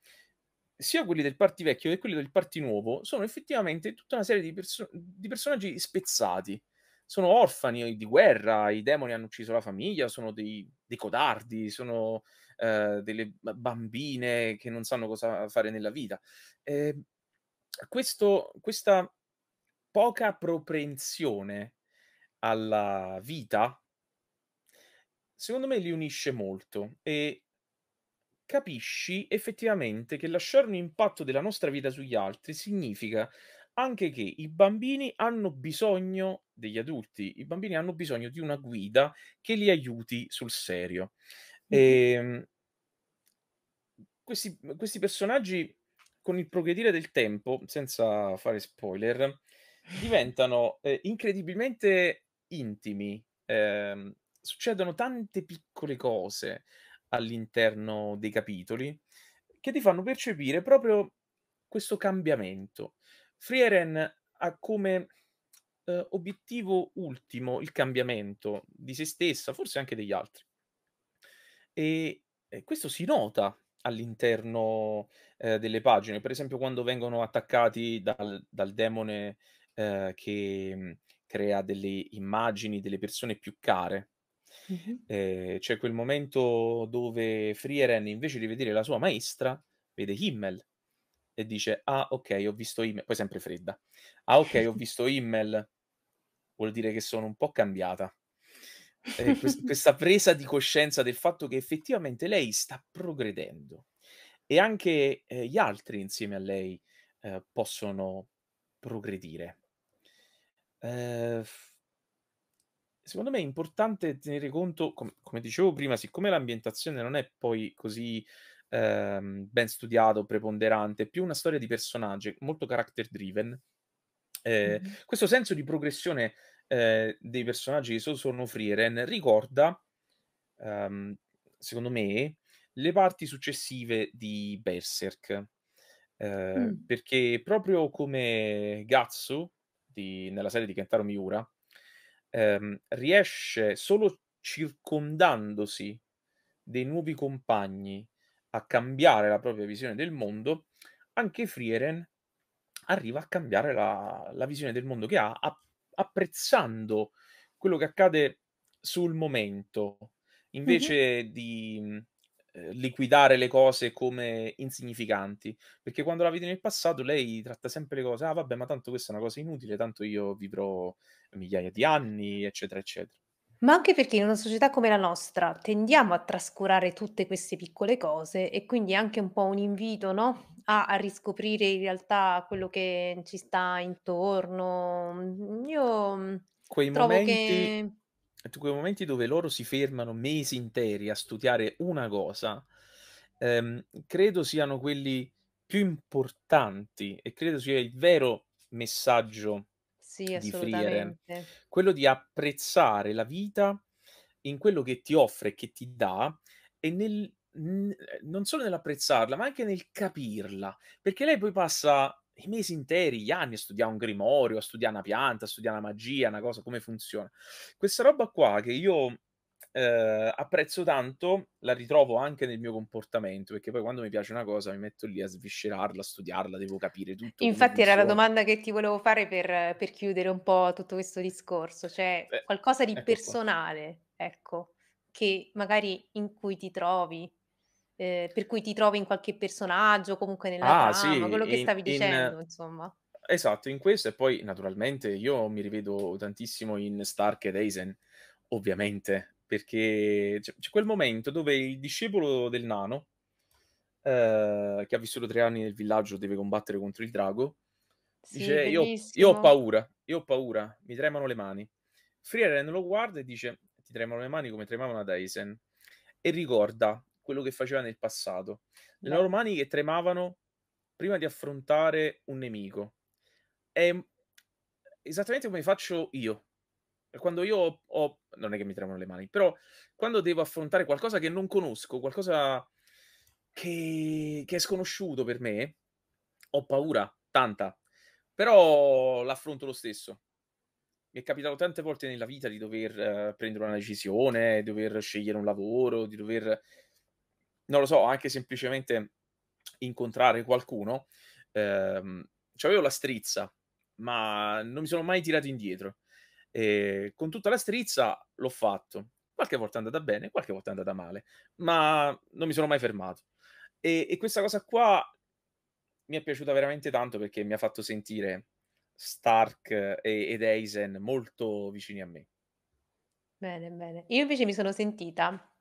sia quelli del party vecchio che quelli del party nuovo sono effettivamente tutta una serie di, perso- di personaggi spezzati sono orfani di guerra, i demoni hanno ucciso la famiglia, sono dei, dei codardi, sono eh, delle bambine che non sanno cosa fare nella vita. Eh, questo, questa poca propensione alla vita, secondo me li unisce molto e capisci effettivamente che lasciare un impatto della nostra vita sugli altri significa anche che i bambini hanno bisogno degli adulti, i bambini hanno bisogno di una guida che li aiuti sul serio. Mm-hmm. Ehm, e, questi, questi, personaggi, con il progredire del tempo, senza fare spoiler, diventano eh, incredibilmente intimi. Eh, succedono tante piccole cose all'interno dei capitoli che ti fanno percepire proprio questo cambiamento. Frieren ha come eh, obiettivo ultimo il cambiamento di se stessa, forse anche degli altri. E, e eh, questo si nota all'interno eh, delle pagine, per esempio quando vengono attaccati dal, dal demone eh, che mm, crea delle immagini delle persone più care. Mm-hmm. c'è quel momento dove Frieren invece di vedere la sua maestra vede Himmel e dice, ah ok, ho visto email, poi sempre fredda, ah ok, ho visto email, vuol dire che sono un po' cambiata. Eh, quest- questa presa di coscienza del fatto che effettivamente lei sta progredendo e anche eh, gli altri insieme a lei eh, possono progredire. Eh, secondo me è importante tenere conto, com- come dicevo prima, siccome l'ambientazione non è poi così ehm, ben studiato, preponderante, più una storia di personaggi molto character driven. Eh, mm-hmm. Questo senso di progressione eh, dei personaggi di Sosono Frieren ricorda, ehm, secondo me, le parti successive di Berserk. Eh, mm. Perché proprio come Gatsu di, nella serie di Kentaro Miura, ehm, riesce solo circondandosi dei nuovi compagni a cambiare la propria visione del mondo, anche Frieren arriva a cambiare la, la visione del mondo che ha, apprezzando quello che accade sul momento, invece mm-hmm. di eh, liquidare le cose come insignificanti, perché quando la vede nel passato lei tratta sempre le cose, ah vabbè, ma tanto questa è una cosa inutile, tanto io vivrò migliaia di anni, eccetera, eccetera. Ma anche perché in una società come la nostra tendiamo a trascurare tutte queste piccole cose e quindi è anche un po' un invito, no? A, a riscoprire in realtà quello che ci sta intorno. Mm, io mm, Quei trovo momenti, che quei momenti dove loro si fermano mesi interi a studiare una cosa, ehm, credo siano quelli più importanti e credo sia il vero messaggio sì, di Friere, quello di apprezzare la vita in quello che ti offre, che ti dà e nel, eh, non solo nell'apprezzarla, ma anche nel capirla, perché lei poi passa i mesi interi, gli anni a studiare un grimorio, a studiare una pianta, a studiare una magia, una cosa, come funziona. Questa roba qua che io eh, apprezzo tanto, la ritrovo anche nel mio comportamento, perché poi quando mi piace una cosa mi metto lì a sviscerarla, a studiarla, devo capire tutto. Infatti era la domanda che ti volevo fare per, per chiudere un po' tutto questo discorso, cioè Beh, qualcosa di ecco personale, qua. ecco, che magari in cui ti trovi, eh, per cui ti trovi in qualche personaggio, comunque nella ah, trama, sì, quello in, che stavi in, insomma. Esatto, in questo e poi naturalmente io mi rivedo tantissimo in Stark ed Eisen, ovviamente, perché c'è, c'è quel momento dove il discepolo del nano, eh, che ha vissuto tre anni nel villaggio, deve combattere contro il drago, sì, dice io, io, ho paura, io ho paura, mi tremano le mani. Frieren lo guarda e dice ti tremano le mani come tremavano ad Aisen e ricorda quello che faceva nel passato. Le Beh. loro mani che tremavano prima di affrontare un nemico. È ehm, esattamente come faccio io quando io ho, ho, non è che mi tremano le mani, però quando devo affrontare qualcosa che non conosco, qualcosa che, che è sconosciuto per me, ho paura, tanta, però l'affronto lo stesso. Mi è capitato tante volte nella vita di dover eh, prendere una decisione, di dover scegliere un lavoro, di dover, non lo so, anche semplicemente incontrare qualcuno. Eh, avevo la strizza, ma non mi sono mai tirato indietro e con tutta la strizza l'ho fatto. Qualche volta è andata bene, qualche volta è andata male, ma non mi sono mai fermato. E, e questa cosa qua mi è piaciuta veramente tanto perché mi ha fatto sentire Stark e, ed Eisen molto vicini a me. Bene, bene. Io invece mi sono sentita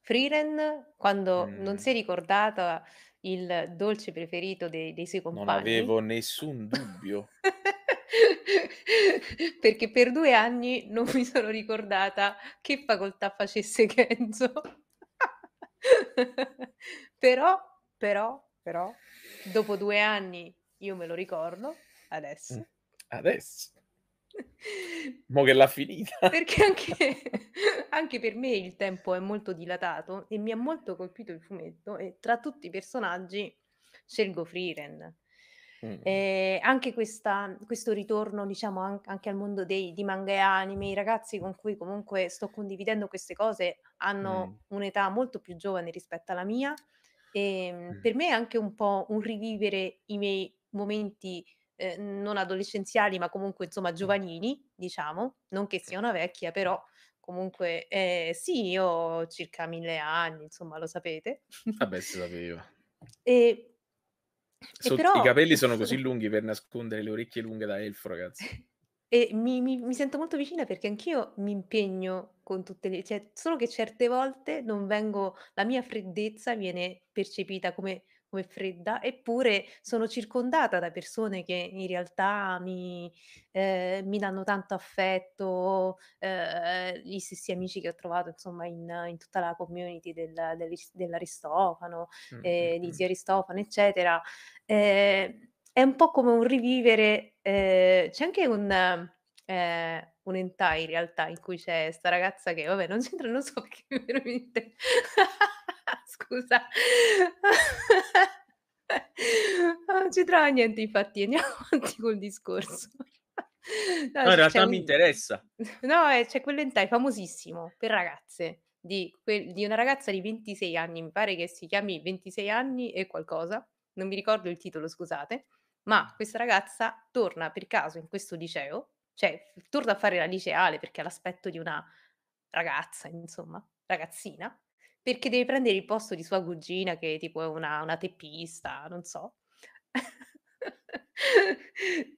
Freeland quando mm. non si è ricordata il dolce preferito dei, dei suoi compagni. Non avevo nessun dubbio. perché per due anni non mi sono ricordata che facoltà facesse Kenzo. però, però, però, dopo due anni io me lo ricordo adesso. Mm. Adesso. Mo che l'ha finita. Perché anche, anche, per me il tempo è molto dilatato e mi ha molto colpito il fumetto e tra tutti i personaggi scelgo Freeren Mh. Ehm, anche questa questo ritorno, diciamo, anche al mondo dei di manga e anime, i ragazzi con cui comunque sto condividendo queste cose Mh. hanno mm. un'età molto più giovane rispetto alla mia, ehm, Mh. Mm. per me è anche un po' un rivivere i miei momenti, ehm, non adolescenziali, ma comunque insomma mm. giovanili, diciamo, non che sia una vecchia, però comunque, ehm, sì, io ho circa mille anni, insomma lo sapete. Vabbè, si sapeva. E So, però... I capelli sono così lunghi per nascondere le orecchie lunghe da elfo, ragazzi. E mi, mi, mi sento molto vicina perché anch'io mi impegno con tutte le... Cioè, solo che certe volte non vengo... La mia freddezza viene percepita come o è fredda, eppure sono circondata da persone che in realtà mi, eh, mi danno tanto affetto, eh, gli stessi amici che ho trovato insomma in, in tutta la community del, del, dell'Aristofano, mm, mm, eh, di mm. Zia Aristofano, eccetera. Eh, è un po' come un rivivere, eh, c'è anche un eh, un hentai in realtà in cui c'è sta ragazza che vabbè non c'entra non so perché veramente Scusa. non ci trova niente, infatti, andiamo avanti col discorso. No, no in realtà un... mi interessa. No, eh, c'è quell'entai famosissimo per ragazze di, que... di, una ragazza di 26 anni, mi pare che si chiami 26 anni e qualcosa, non mi ricordo il titolo, scusate, ma questa ragazza torna per caso in questo liceo, cioè torna a fare la liceale perché ha l'aspetto di una ragazza, insomma, ragazzina, perché deve prendere il posto di sua cugina che tipo è una, una teppista, non so.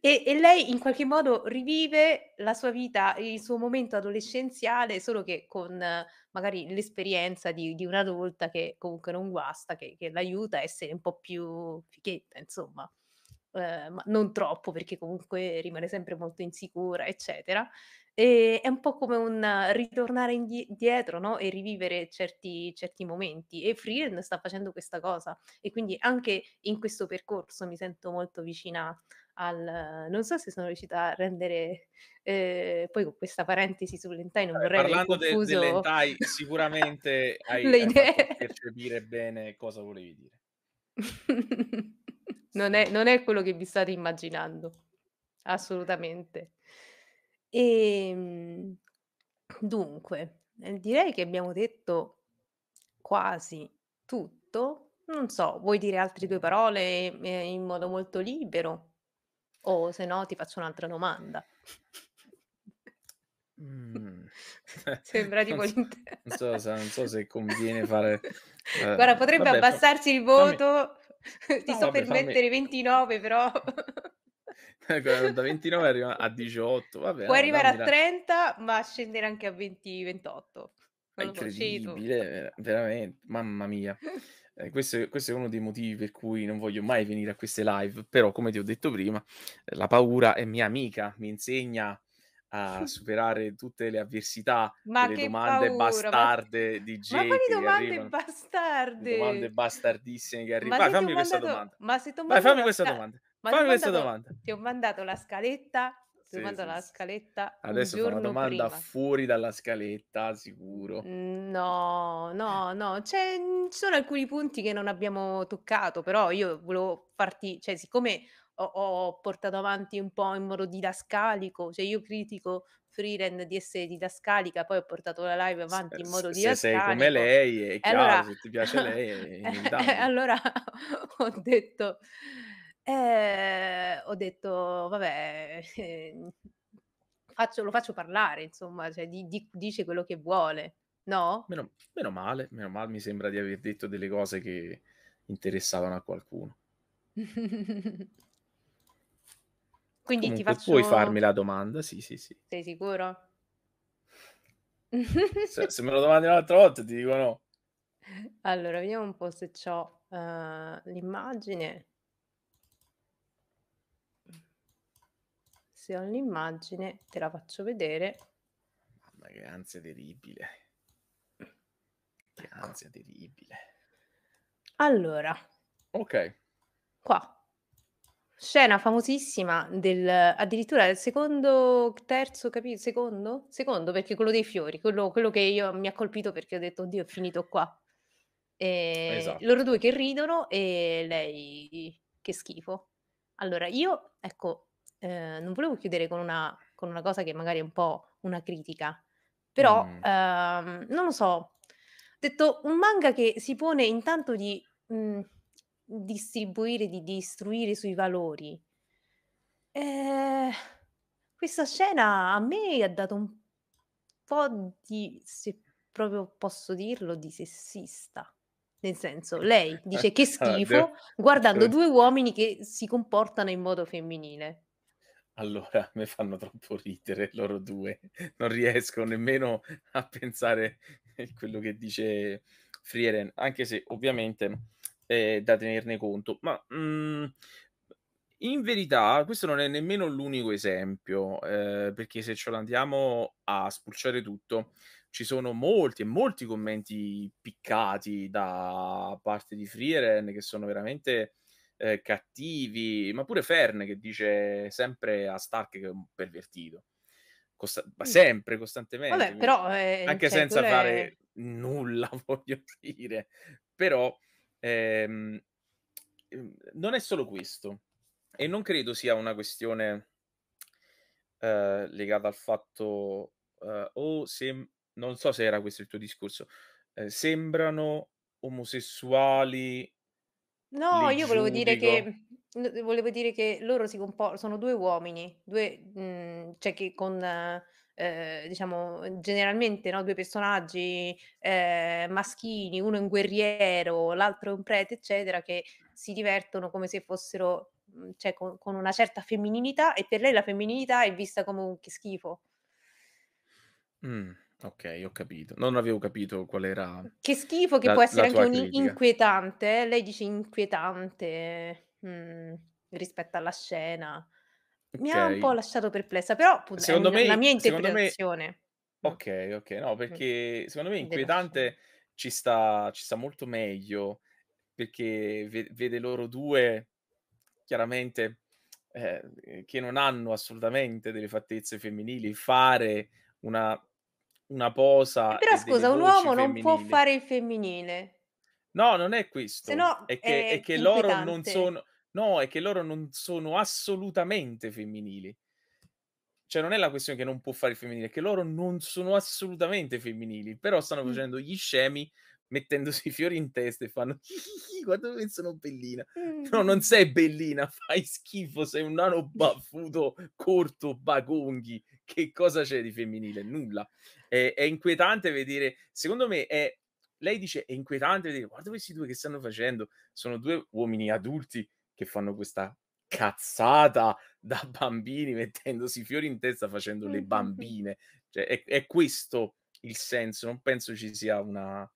e, e, lei in qualche modo rivive la sua vita, il suo momento adolescenziale, solo che con magari l'esperienza di, di un'adulta che comunque non guasta, che, che l'aiuta a essere un po' più fichetta, insomma. Eh, ma non troppo perché comunque rimane sempre molto insicura, eccetera. Ehm, è un po' come un ritornare indietro no, e rivivere certi certi momenti e Freeland sta facendo questa cosa e quindi anche in questo percorso mi sento molto vicina al non so se sono riuscita a rendere ehm, poi con questa parentesi sull'hentai non vorrei aver parlando de confuso sicuramente hai le hai percepire bene cosa volevi dire. Non è non è quello che vi state immaginando. Assolutamente. E ehm, dunque, eh, direi che abbiamo detto quasi tutto. Non so, vuoi dire altre due parole, ehm, in modo molto libero? O se no ti faccio un'altra domanda. Mh. Mhmm, Sembra Non tipo so non so se non so se conviene fare eh, Guarda, potrebbe vabbè fa abbassarsi il fammi voto. Ti No sto vabbè per fammi mettere 29 però da 29 arriva a 18, vabbè. Puoi arrivare a 30, ma scendere anche a 20, 28. È incredibile, veramente, mamma mia. Eh, questo, è, questo, è, uno dei motivi per cui non voglio mai venire a queste live, però come ti ho detto prima, eh, la paura è mia amica, mi insegna a superare tutte le avversità, ma le domande paura, bastarde ma... di gente. Ma quali domande arrivano, bastarde? domande bastardissime che arrivano. fammi questa domanda. Ma se Vai, fammi questa domanda. Ma Fammi questa mandato, domanda. Ti ho mandato la scaletta. Ti sì, ho mandato sì, la scaletta. Adesso un fa una domanda prima. fuori dalla scaletta, sicuro. No, no, no. C'è, ci sono alcuni punti che non abbiamo toccato, però io volevo farti, cioè, siccome ho, ho portato avanti un po' in modo didascalico, cioè io critico Freerend di essere didascalica, poi ho portato la live avanti in modo se didascalico. Se sei come lei, è chiaro, allora... se ti piace lei. allora ho detto Ehm, ho detto: "Vabbè, ehm, faccio lo faccio parlare insomma, cioè di di dice quello che vuole, no?" Meno meno male, meno male, mi sembra di aver detto delle cose che interessavano a qualcuno. Quindi ti Comunque puoi farmi la domanda, sì, sì, sì. Sei sicuro? Se se me lo domandi un'altra volta ti dico no. Allora, vediamo un po' se c'ho, uhm, l'immagine. se ho l'immagine te la faccio vedere. Mamma che ansia terribile. Che ansia terribile. Allora. Ok. Qua. Scena famosissima del addirittura del secondo, terzo capito? Secondo? Secondo perché quello dei fiori, quello, quello che io, mi ha colpito perché ho detto oddio è finito qua. E esatto. Loro due che ridono e lei che schifo. Allora io, ecco, eh, non volevo chiudere con una, con una, cosa che magari è un po' una critica, però mm. ehm, non lo so, ho detto un manga che si pone intanto di mh, mm, distribuire, di, di istruire sui valori. Eh, questa scena a me ha dato un po' di, se proprio posso dirlo, di sessista. Nel senso, lei dice che schifo guardando due uomini che si comportano in modo femminile. Allora, mi fanno troppo ridere loro due, non riesco nemmeno a pensare quello che dice Frieren, anche se ovviamente è da tenerne conto, ma mh, mm, in verità questo non è nemmeno l'unico esempio, eh, perché se ce lo andiamo a spulciare tutto, ci sono molti e molti commenti piccati da parte di Frieren che sono veramente eh, cattivi, ma pure Fern che dice sempre a Stark che è un pervertito. Costa- mm. sempre, costantemente. Vabbè, però, eh, anche cioè, senza pure... fare nulla, voglio dire. Però ehm, ehm, non è solo questo. E non credo sia una questione eh, legata al fatto... Eh, o se... Non so se era questo il tuo discorso. Eh, sembrano omosessuali No, Lì io volevo dire che volevo dire che loro si comportano sono due uomini, 2, mhmm, cioè che con, ehm, diciamo eh, generalmente, no, 2 personaggi, ehm, maschili, uno è un guerriero, l'altro è un prete, eccetera, che si divertono come se fossero mhmm, cioè co con una certa femminilità e per lei la femminilità è vista come un "che schifo". Mh. Ok, ho capito. Non avevo capito qual era Che schifo che può essere anche un critica. inquietante, Lei dice inquietante, mhmm, rispetto alla scena. Mi ha un po' lasciato perplessa, però appunto è Secondo la me mia secondo me mm. Ok, ok, no Mh. Mm. perché secondo me inquietante ci sta ci sta molto meglio, perché vede loro due chiaramente, ehm, che non hanno assolutamente delle fattezze femminili, fare una una posa. Eh, però scusa, un uomo femminili. non può fare il femminile. No, non è questo. No, è, che, è, è che loro non sono. No, è che loro non sono assolutamente femminili. Cioè, non è la questione che non può fare il femminile, è che loro non sono assolutamente femminili, però stanno mm. facendo mm. gli scemi mettendosi i fiori in testa e fanno guarda che sono bellina mm. no non sei bellina fai schifo sei un nano baffuto corto bagonghi che cosa c'è di femminile nulla è, è inquietante vedere, secondo me è, lei dice è inquietante vedere, guarda questi due che stanno facendo, sono due uomini adulti che fanno questa cazzata da bambini mettendosi fiori in testa facendo le bambine, cioè, è, è questo il senso, non penso ci sia una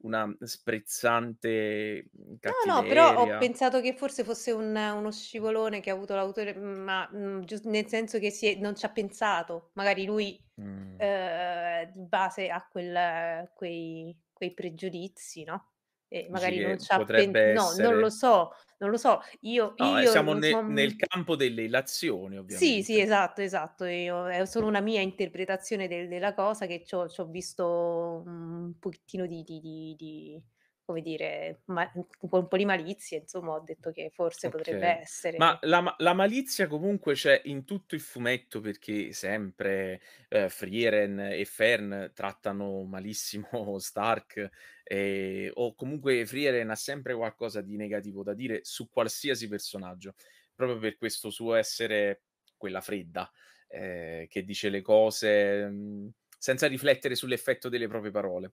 una sprezzante mhmm, No, no, però ho pensato che forse fosse un- uno scivolone che ha avuto l'autore, ma mm, nel senso che si è- non ci ha pensato. Magari lui Mm. eh, di base a quel- quei, quei pregiudizi, no? e magari non ci ha potrebbe no, essere... non lo so, non lo so. Io, no, io siamo ne, so... nel campo delle illazioni, ovviamente. Sì, sì, esatto, esatto. Io, è solo una mia interpretazione del, della cosa che ci ho visto mhmm, un pochettino di, di, di, come dire, ma- un po' di malizia, insomma, ho detto che forse okay. potrebbe essere. Ma la, la, malizia comunque c'è in tutto il fumetto perché sempre eh, Frieren e Fern trattano malissimo Stark eh, o comunque Frieren ha sempre qualcosa di negativo da dire su qualsiasi personaggio, proprio per questo suo essere quella fredda eh, che dice le cose mh, mm, senza riflettere sull'effetto delle proprie parole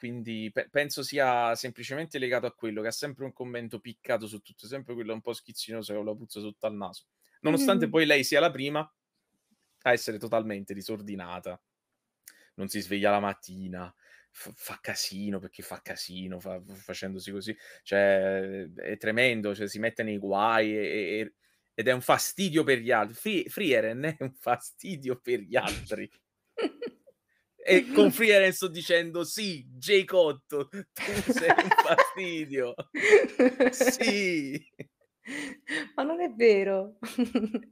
quindi pe- penso sia semplicemente legato a quello che ha sempre un commento piccato su tutto, sempre quello un po' schizzinoso che ha la puzza sotto al naso. Nonostante mm. poi lei sia la prima a essere totalmente disordinata, non si sveglia la mattina, f- fa casino perché fa casino fa- facendosi così, cioè è tremendo, cioè, si mette nei guai e- e- ed è un fastidio per gli altri. Frieren è un fastidio per gli altri. e mm-hmm. con Freelance sto dicendo sì, J. Cotto, tu sei un fastidio. sì. Ma non è vero.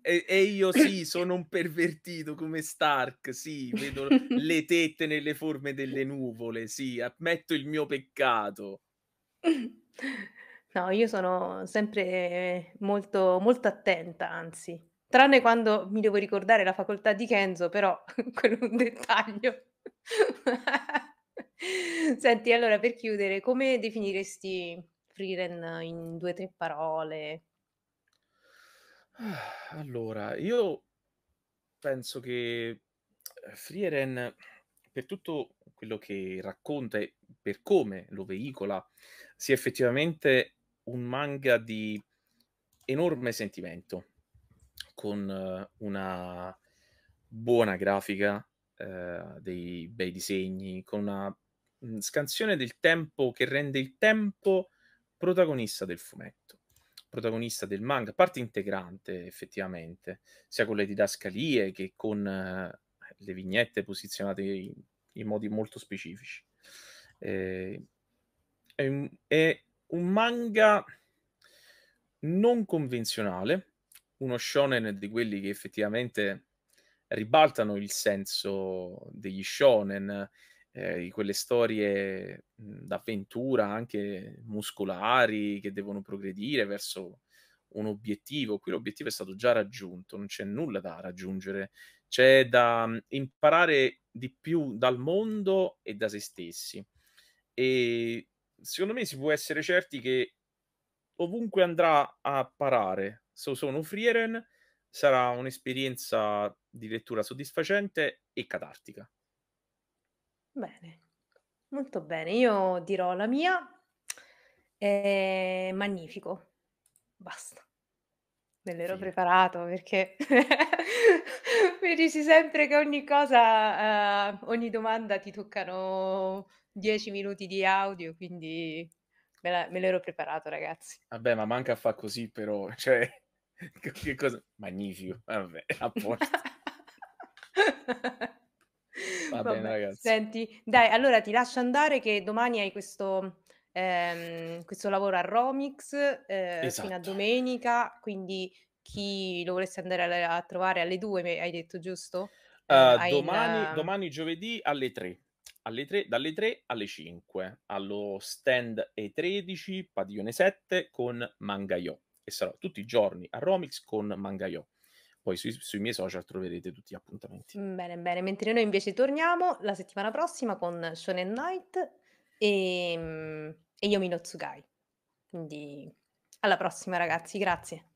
E, e, io sì, sono un pervertito come Stark, sì, vedo le tette nelle forme delle nuvole, sì, ammetto il mio peccato. No, io sono sempre molto, molto attenta, anzi, tranne quando mi devo ricordare la facoltà di Kenzo, però quello è un dettaglio. Senti, allora per chiudere, come definiresti Freeland in due o tre parole? Ah, allora, io penso che eh, Frieren, per tutto quello che racconta e per come lo veicola, sia effettivamente un manga di enorme sentimento, con eh, una buona grafica, eh, dei bei disegni, con una mm, scansione del tempo che rende il tempo protagonista del fumetto, protagonista del manga, parte integrante effettivamente, sia con le didascalie che con eh, le vignette posizionate in, in, modi molto specifici. Eh, è, un, è un manga non convenzionale, uno shonen di quelli che effettivamente ribaltano il senso degli shonen, eh, di quelle storie d'avventura anche muscolari che devono progredire verso un obiettivo. Qui l'obiettivo è stato già raggiunto, non c'è nulla da raggiungere, c'è da imparare di più dal mondo e da se stessi. E secondo me si può essere certi che ovunque andrà a parare, se sono Frieren, sarà un'esperienza di lettura soddisfacente e catartica. Bene, molto bene. Io dirò la mia. È magnifico. Basta. Me l'ero sì. preparato perché mi dici sempre che ogni cosa, eh, ogni domanda ti toccano 10 minuti di audio, quindi me, la, me l'ero preparato, ragazzi. Vabbè, ma manca a fa così però, cioè, che cosa... Magnifico, vabbè, a Va Vabbè, bene, ragazzi. Senti, dai, allora ti lascio andare che domani hai questo, ehm, questo lavoro a Romix eh, esatto. fino a esatto. domenica, quindi chi lo volesse andare a, a trovare alle 2, hai detto giusto? Uh, domani, la... domani giovedì alle 3. Alle 3, dalle 3 alle 5 allo stand E13 padiglione 7 con Mangaio e sarò tutti i giorni a Romix con Mangaio poi sui, sui, miei social troverete tutti gli appuntamenti. Mm, bene, bene, mentre noi invece torniamo la settimana prossima con Shonen Knight e, mm, e Yomi Notsugai. Quindi alla prossima ragazzi, grazie.